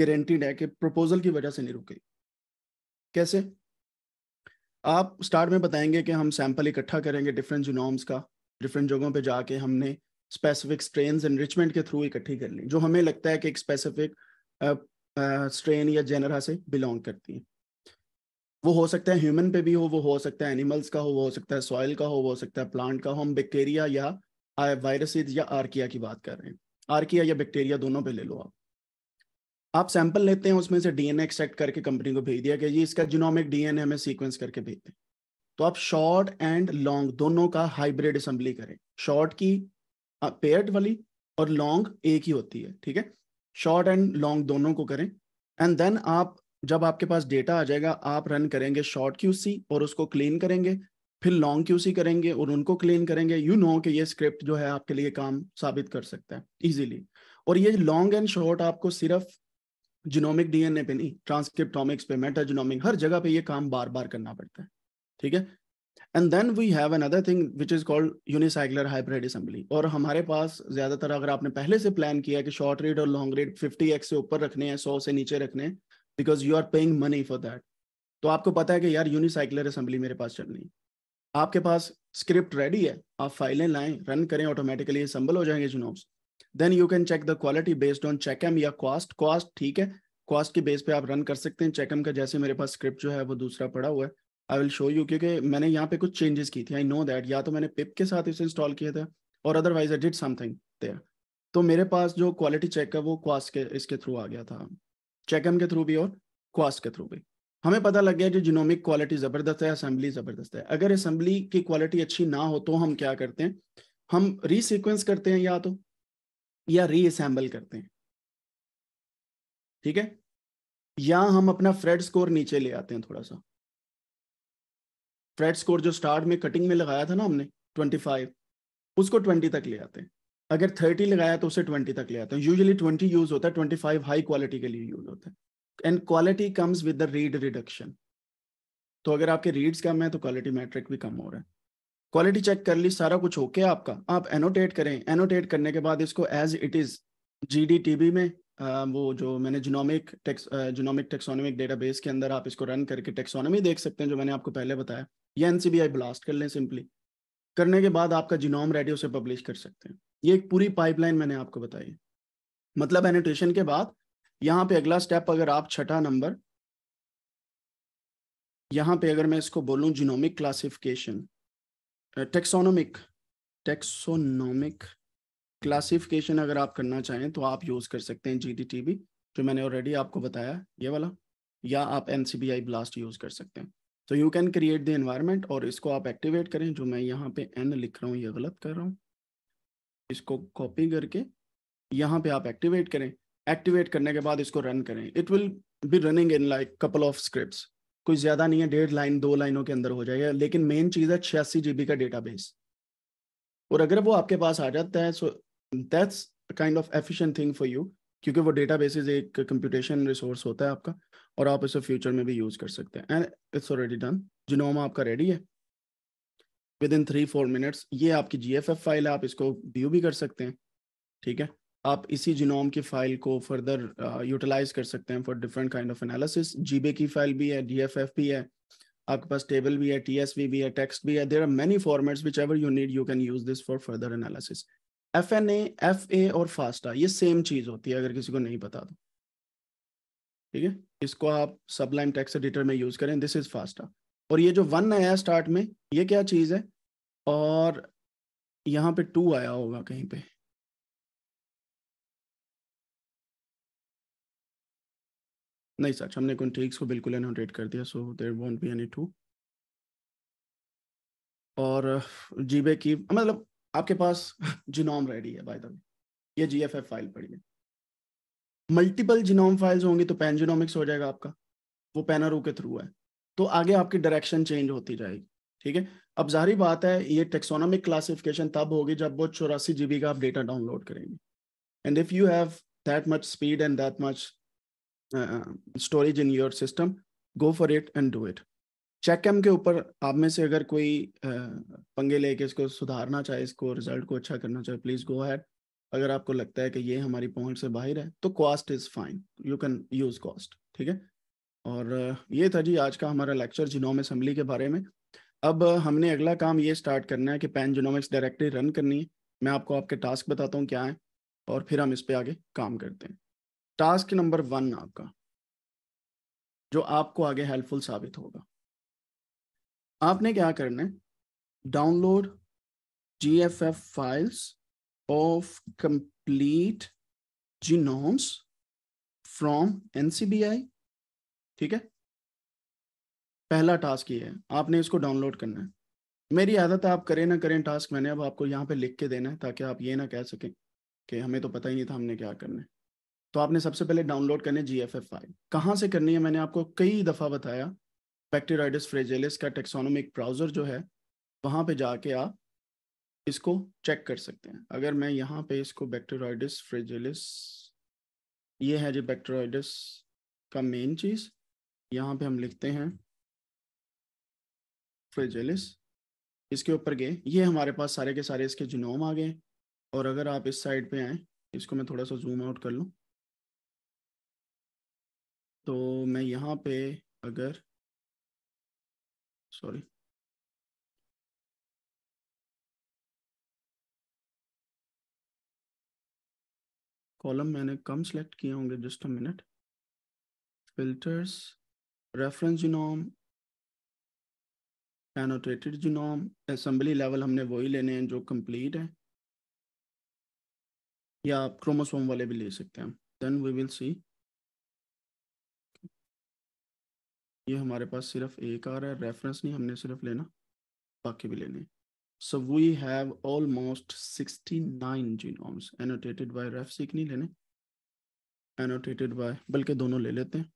गारंटीड है कि प्रपोजल की वजह से नहीं रुकेगी कैसे आप स्टार्ट में बताएंगे कि हम सैंपल इकट्ठा करेंगे डिफरेंट जुनोम्स का डिफरेंट जगहों पे जाके हमने स्पेसिफिक स्ट्रेन एनरिचमेंट के थ्रू इकट्ठी कर ली जो हमें लगता है कि एक स्पेसिफिक स्ट्रेन या जेनरा से बिलोंग करती है वो हो सकता है ह्यूमन पे भी हो वो हो सकता है एनिमल्स का हो वो हो सकता है सॉइल का हो वो हो सकता है प्लांट का हो हम बैक्टीरिया या वायरसेज या आर्किया की बात कर रहे हैं आर्किया या बैक्टीरिया दोनों पे ले लो आप आप सैंपल लेते हैं उसमें से डीएनए एक्सट्रैक्ट करके कंपनी को भेज दिया कि जी इसका जीनोमिक डीएनए हमें सीक्वेंस करके भेज दें तो आप शॉर्ट एंड लॉन्ग दोनों का हाइब्रिड असेंबली करें शॉर्ट की पेयर्ड वाली और लॉन्ग एक ही होती है ठीक है शॉर्ट एंड लॉन्ग दोनों को करें एंड देन आप जब आपके पास डेटा आ जाएगा आप रन करेंगे शॉर्ट क्यूसी और उसको क्लीन करेंगे फिर लॉन्ग क्यूसी करेंगे और उनको क्लीन करेंगे यू you नो know कि ये स्क्रिप्ट जो है आपके लिए काम साबित कर सकता है इजीली और ये लॉन्ग एंड शॉर्ट आपको सिर्फ जिनोमिक डीएनए पे नहीं ट्रांसक्रिप्टोमिक्स पे मेटा मेटाजिनोमिक हर जगह पे ये काम बार बार करना पड़ता है ठीक है and then we have another thing which is called Unicycler hybrid assembly और हमारे पास ज्यादातर अगर आपने पहले से प्लान किया कि शॉर्ट रेट और लॉन्ग रेट फिफ्टी एक्स से ऊपर रखने हैं सौ से नीचे रखने हैं because you are paying money for that तो आपको पता है कि यार यूनिसाइकुलर असेंबली मेरे पास चलनी है आपके पास स्क्रिप्ट रेडी है आप फाइलें लाएं रन करें ऑटोमेटिकली असेंबल हो जाएंगे genomes then you can check the quality based on CheckM या कॉस्ट कॉस्ट ठीक है कॉस्ट के बेस पे आप रन कर सकते हैं चेकम का जैसे मेरे पास स्क्रिप्ट जो है वो दूसरा पड़ा हुआ है आई विल शो यू क्योंकि मैंने यहाँ पे कुछ चेंजेस की थी आई नो दैट या तो मैंने पिप के साथ इसे इंस्टॉल किया था और otherwise I did something there तो मेरे पास जो क्वालिटी चेक है वो क्वास के इसके थ्रू आ गया था चेकम के थ्रू भी और क्वास के थ्रू भी हमें पता लग गया जो जिनोमिक क्वालिटी ज़बरदस्त है असेंबली ज़बरदस्त है अगर असेंबली की क्वालिटी अच्छी ना हो तो हम क्या करते हैं हम रीसिक्वेंस करते हैं या तो या रीअसेंबल करते हैं ठीक है या हम अपना फ्रेड स्कोर नीचे ले आते हैं थोड़ा सा फ्रेड स्कोर जो स्टार्ट में कटिंग में लगाया था ना हमने 25 उसको 20 तक ले आते हैं अगर 30 लगाया तो उसे 20 तक ले आते हैं यूजली 20 यूज होता है 25 हाई क्वालिटी के लिए यूज होता है and quality comes with the read reduction तो अगर आपके रीड्स कम है तो क्वालिटी मैट्रिक भी कम हो रहा है क्वालिटी चेक कर ली सारा कुछ ओके आपका आप एनोटेट करें एनोटेट करने के बाद इसको एज इट इज़ जी में आ, वो जो मैंने genomic tax genomic taxonomic database के अंदर आप इसको रन करके टेक्सोनोमी देख सकते हैं जो मैंने आपको पहले बताया ये एनसीबीआई ब्लास्ट कर लें सिंपली करने के बाद आपका जिनोम रेडियो से पब्लिश कर सकते हैं ये एक पूरी पाइपलाइन मैंने आपको बताई मतलब एनोटेशन के बाद यहाँ पे अगला स्टेप अगर आप छठा नंबर यहाँ पे अगर मैं इसको बोलूँ genomic classification taxonomic taxonomic classification अगर आप करना चाहें तो आप यूज़ कर सकते हैं जी जो मैंने ऑलरेडी आपको बताया ये वाला या आप एन ब्लास्ट यूज़ कर सकते हैं तो you can create the environment और इसको आप एक्टिवेट करें जो मैं यहाँ पे एन लिख रहा हूँ ये गलत कर रहा हूँ इसको कॉपी करके यहाँ पे आप एक्टिवेट करें एक्टिवेट करने के बाद इसको रन करें it will be running in like couple of script कोई ज्यादा नहीं है डेढ़ लाइन दो लाइनों के अंदर हो जाएगा लेकिन मेन चीज है छियासी जीबी का बेस और अगर वो आपके पास आ जाता है so that's kind of efficient thing for you क्योंकि वो डेटा बेस एक कंप्यूटेशन रिसोर्स होता है आपका और आप इसे फ्यूचर में भी यूज कर सकते हैं एंड इट्स ऑलरेडी डन जिनोमा आपका रेडी है within three four minutes ये आपकी जी फाइल है आप इसको व्यू भी कर सकते हैं ठीक है आप इसी जिनोम की फाइल को फर्दर यूटिलाइज uh, कर सकते हैं for different kind of analysis जीबे की फाइल भी है डीएफएफ भी है आपके पास टेबल भी है टीएसवी भी है टेक्स्ट भी है there are many formats which ever you need you can use this for further analysis F N F A और फास्टा ये सेम चीज होती है अगर किसी को नहीं पता तो ठीक है इसको आप सबलाइन टेक्स एडिटर में यूज करें दिस इज फास्टा और ये जो वन आया स्टार्ट में ये क्या चीज है और यहाँ पे टू आया होगा कहीं पे नहीं सच हमने कॉन्टेक्स को बिल्कुल एनोटेट कर दिया so there won't be any two और uh, जीबे की मतलब आपके पास जिनोम रेडी है बाय द वे ये जीएफएफ फाइल पड़ी है मल्टीपल जिनोम फाइल्स होंगी तो पैन जिनोमिक्स हो जाएगा आपका वो पैनारू के थ्रू है तो आगे आपकी डायरेक्शन चेंज होती जाएगी ठीक है अब जाहिर बात है ये टेक्सोनॉमिक क्लासिफिकेशन तब होगी जब वो चौरासी जीबी का आप डेटा डाउनलोड करेंगे and if you have that much speed and that much uh, in your system go for it and do it check CheckM के ऊपर आप में से अगर कोई uh, पंगे लेके इसको सुधारना चाहे इसको रिजल्ट को अच्छा करना चाहे प्लीज गो हैड अगर आपको लगता है कि ये हमारी पहुंच से बाहर है तो cost is fine you can use cost ठीक है और uh, ये था जी आज का हमारा लेक्चर जिनोम असम्बली के बारे में अब uh, हमने अगला काम ये स्टार्ट करना है कि पैन जिनोमिक्स डायरेक्टली रन करनी है मैं आपको आपके टास्क बताता हूँ क्या है और फिर हम इस पर आगे काम करते हैं टास्क नंबर वन आपका जो आपको आगे हेल्पफुल साबित होगा आपने क्या करना है download G F F files of complete genomes from NCBI ठीक है पहला टास्क ये है आपने इसको डाउनलोड करना है मेरी आदत है आप करें ना करें टास्क मैंने अब आपको यहाँ पे लिख के देना है ताकि आप ये ना कह सकें कि हमें तो पता ही नहीं था हमने क्या करना है तो आपने सबसे पहले डाउनलोड करने जी एफ एफ फाइल कहाँ से करनी है मैंने आपको कई दफ़ा बताया बैक्टेराइडस फ्रेजेलिस का टेक्सोनोमिक ब्राउज़र जो है वहाँ पे जाके आप इसको चेक कर सकते हैं अगर मैं यहाँ पे इसको बैक्टेराइडस फ्रेजेलिस ये है जी बैक्टेराइडस का मेन चीज़ यहाँ पे हम लिखते हैं फ्रेजेलिस इसके ऊपर गए ये हमारे पास सारे के सारे इसके जिनोम आ गए और अगर आप इस साइड पे आएँ इसको मैं थोड़ा सा जूम आउट कर लूँ तो मैं यहाँ पे अगर सॉरी कॉलम मैंने कम सेलेक्ट किए होंगे just a minute filters reference genome annotated genome assembly level हमने वही लेने हैं जो कंप्लीट है या आप क्रोमोसोम वाले भी ले सकते हैं देन वी विल सी ये हमारे पास सिर्फ एक आ रहा है रेफरेंस नहीं हमने सिर्फ लेना बाकी भी लेने so we have almost sixty nine genomes annotated by RefSeq नहीं लेने एनोटेटेड बाय बल्कि दोनों ले लेते हैं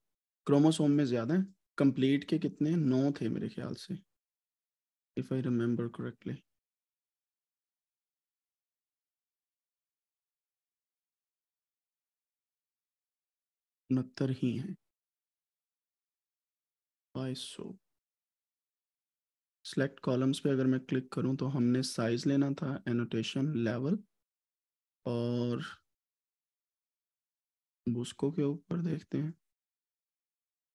क्रोमोसोम में ज़्यादा हैं कंप्लीट के कितने नौ थे मेरे ख्याल से इफ आई रिमेम्बर करेक्टली उनहत्तर ही हैं बाई सो सेलेक्ट कॉलम्स पे अगर मैं क्लिक करूं तो हमने साइज लेना था एनोटेशन लेवल और बुस्को के ऊपर देखते हैं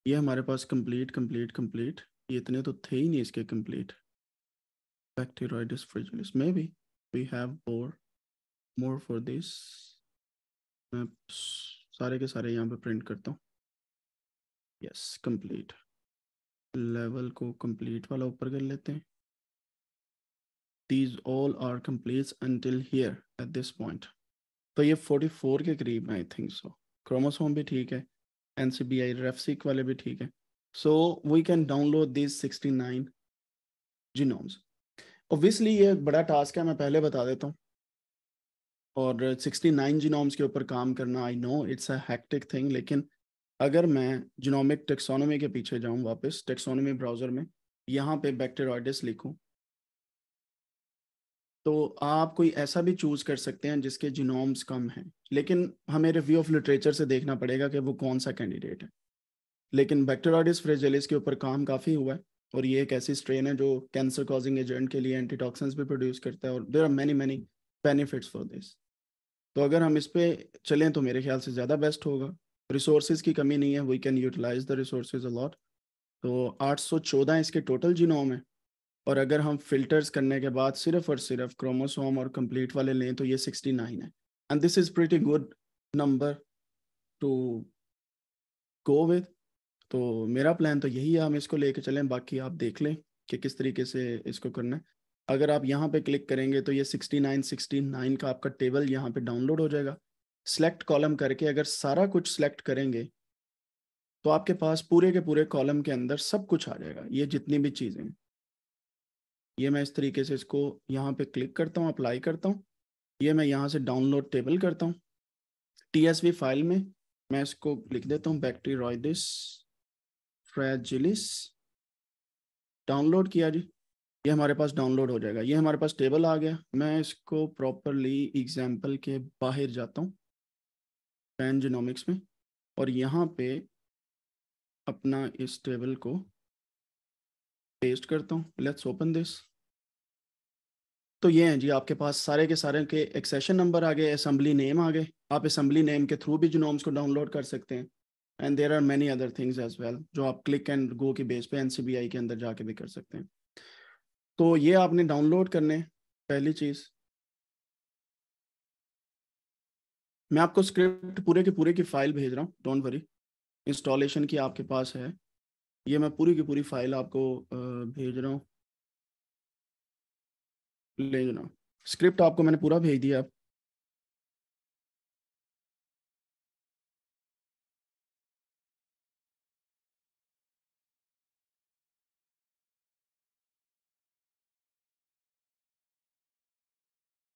ये हमारे पास कंप्लीट कंप्लीट कंप्लीट ये इतने तो थे ही नहीं इसके complete Bacteroides fragilis may be we have more more for this मैं सारे के सारे यहाँ पे प्रिंट करता हूँ यस कंप्लीट लेवल को कंप्लीट वाला ऊपर कर लेते हैं these all are complete until here at this point तो ये 44 के करीब आई थिंक सो क्रोमोसोम भी ठीक है एन सी बी आई रेफसिक वाले भी ठीक है so we can download this 69 genomes obviously ये बड़ा टास्क है मैं पहले बता देता हूँ और 69 जीनोम्स के ऊपर काम करना I know it's a hectic thing लेकिन अगर मैं जिनोमिक टेक्सोनोमी के पीछे जाऊं वापस टेक्सोनोमी ब्राउज़र में यहाँ पे बैक्टेरॉइडिस लिखूं तो आप कोई ऐसा भी चूज़ कर सकते हैं जिसके जिनोम्स कम हैं लेकिन हमें रिव्यू ऑफ लिटरेचर से देखना पड़ेगा कि वो कौन सा कैंडिडेट है लेकिन बैक्टेरॉइडिस फ्रेजेलिस के ऊपर काम काफ़ी हुआ है और ये एक ऐसी स्ट्रेन है जो कैंसर कॉजिंग एजेंट के लिए एंटीटॉक्सेंस भी प्रोड्यूस करता है और there are many many benefits for this तो अगर हम इस पर चलें तो मेरे ख्याल से ज़्यादा बेस्ट होगा रिसोर्सेज की कमी नहीं है we can utilize the resources a lot तो 814 इसके टोटल जीनोम है और अगर हम फिल्टर्स करने के बाद सिर्फ और सिर्फ क्रोमोसोम और कंप्लीट वाले लें तो ये 69 है and this is pretty good number to go with तो मेरा प्लान तो यही है हम इसको लेके चलें बाकी आप देख लें कि किस तरीके से इसको करना है अगर आप यहाँ पे क्लिक करेंगे तो ये 69 69 का आपका टेबल यहाँ पे डाउनलोड हो जाएगा सेलेक्ट कॉलम करके अगर सारा कुछ सेलेक्ट करेंगे तो आपके पास पूरे के पूरे कॉलम के अंदर सब कुछ आ जाएगा ये जितनी भी चीज़ें ये मैं इस तरीके से इसको यहाँ पे क्लिक करता हूँ अप्लाई करता हूँ ये मैं यहाँ से डाउनलोड टेबल करता हूँ टी फाइल में मैं इसको लिख देता हूँ बैक्टीरियडिस फ्रेजिलिस डाउनलोड किया जी ये हमारे पास डाउनलोड हो जाएगा ये हमारे पास टेबल आ गया मैं इसको प्रॉपरली एग्जाम्पल के बाहर जाता हूँ पैन जीनोमिक्स में और यहाँ पे अपना इस टेबल को पेस्ट करता हूँ लेट्स ओपन दिस तो ये हैं जी आपके पास सारे के सारे के एक्सेशन नंबर आ गए असम्बली नेम आ गए आप असम्बली नेम के थ्रू भी जिनोम्स को डाउनलोड कर सकते हैं and there are many other things as well जो आप क्लिक एंड गो के बेस पे एनसीबीआई के अंदर जाके भी कर सकते हैं तो ये आपने डाउनलोड करने पहली चीज़ मैं आपको स्क्रिप्ट पूरे के पूरे की फाइल भेज रहा हूँ डोंट वरी इंस्टॉलेशन की आपके पास है ये मैं पूरी की पूरी फाइल आपको भेज रहा हूँ ले जाना स्क्रिप्ट आपको मैंने पूरा भेज दिया आप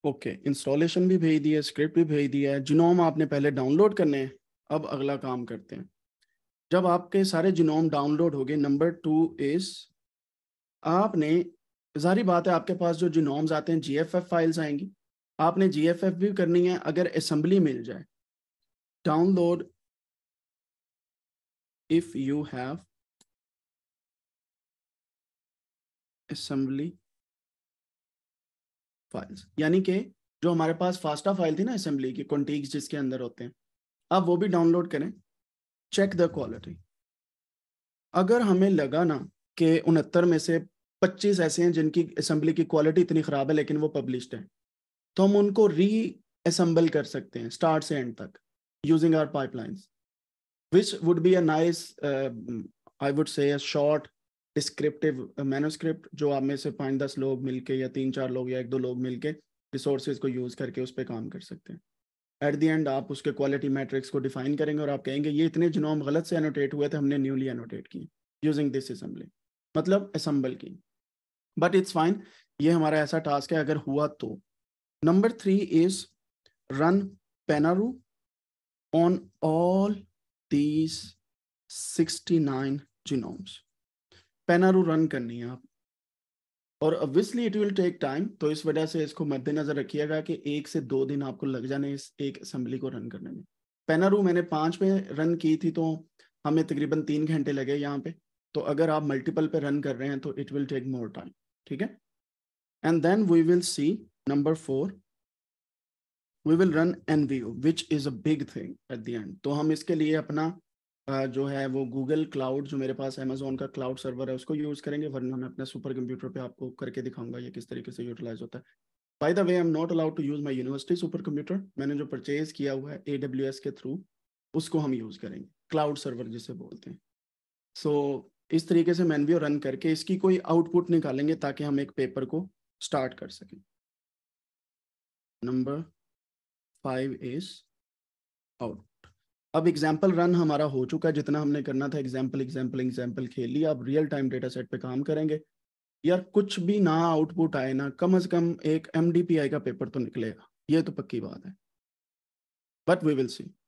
ओके okay, इंस्टॉलेशन भी भेज दिया स्क्रिप्ट भी भेज दिया है जिनोम आपने पहले डाउनलोड करने हैं अब अगला काम करते हैं जब आपके सारे जिनोम डाउनलोड हो गए नंबर टू इज आपने जारी बात है आपके पास जो जिनोम्स आते हैं जीएफएफ फाइल्स आएंगी आपने जीएफएफ भी करनी है अगर असम्बली मिल जाए download if you have assembly files यानी कि जो हमारे पास फास्टा फाइल थी ना असेंबली की कॉन्टीग्स जिसके अंदर होते हैं आप वो भी डाउनलोड करें चेक द क्वालिटी अगर हमें लगा ना कि उनहत्तर में से पच्चीस ऐसे हैं जिनकी असेंबली की क्वालिटी इतनी ख़राब है लेकिन वो पब्लिश्ड है तो हम उनको री असम्बल कर सकते हैं स्टार्ट से एंड तक using R pipelines which would be a nice I would say short descriptive manuscript जो आप में से पाँच दस लोग मिलके या तीन चार लोग या एक दो लोग मिलके रिसोर्सेज को यूज़ करके उस पर काम कर सकते हैं एट दी एंड आप उसके क्वालिटी मैट्रिक्स को डिफाइन करेंगे और आप कहेंगे ये इतने जिनोम गलत से एनोटेट हुए थे हमने न्यूली एनोटेट किए यूजिंग दिस असम्बली मतलब असम्बल की बट इट्स फाइन ये हमारा ऐसा टास्क है अगर हुआ तो number three is run Panaroo on all these nine genomes Panaroo run करनी है आप और obviously it will take time तो इस वजह से इसको मद्देनजर रखिएगा कि एक से दो दिन आपको लग जाने इस एक असेंबली को रन करने में पेनारो मैंने पांच पे रन की थी तो हमें तकरीबन तीन घंटे लगे यहाँ पे तो अगर आप मल्टीपल पे रन कर रहे हैं तो it will take more time ठीक है and then we will see number four we will run an which is a big thing at the end तो हम इसके लिए अपना जो है वो गूगल क्लाउड जो मेरे पास अमेजोन का क्लाउड सर्वर है उसको यूज़ करेंगे वरना मैं अपने सुपर कंप्यूटर पे आपको करके दिखाऊंगा ये किस तरीके से यूटिलाइज होता है by the way I am not allowed to use my university super computer मैंने जो परचेज किया हुआ है ए डब्ल्यू एस के थ्रू उसको हम यूज़ करेंगे क्लाउड सर्वर जिसे बोलते हैं सो so, इस तरीके से मैनवीओ रन करके इसकी कोई आउटपुट निकालेंगे ताकि हम एक पेपर को स्टार्ट कर सकें नंबर फाइव इज आउट अब एग्जाम्पल रन हमारा हो चुका है जितना हमने करना था एग्जाम्पल एग्जाम्पल एग्जाम्पल खेल लिया अब रियल टाइम डेटा सेट पे काम करेंगे यार कुछ भी ना आउटपुट आए ना कम अज कम एक एम का पेपर तो निकलेगा ये तो पक्की बात है बट वी विल सी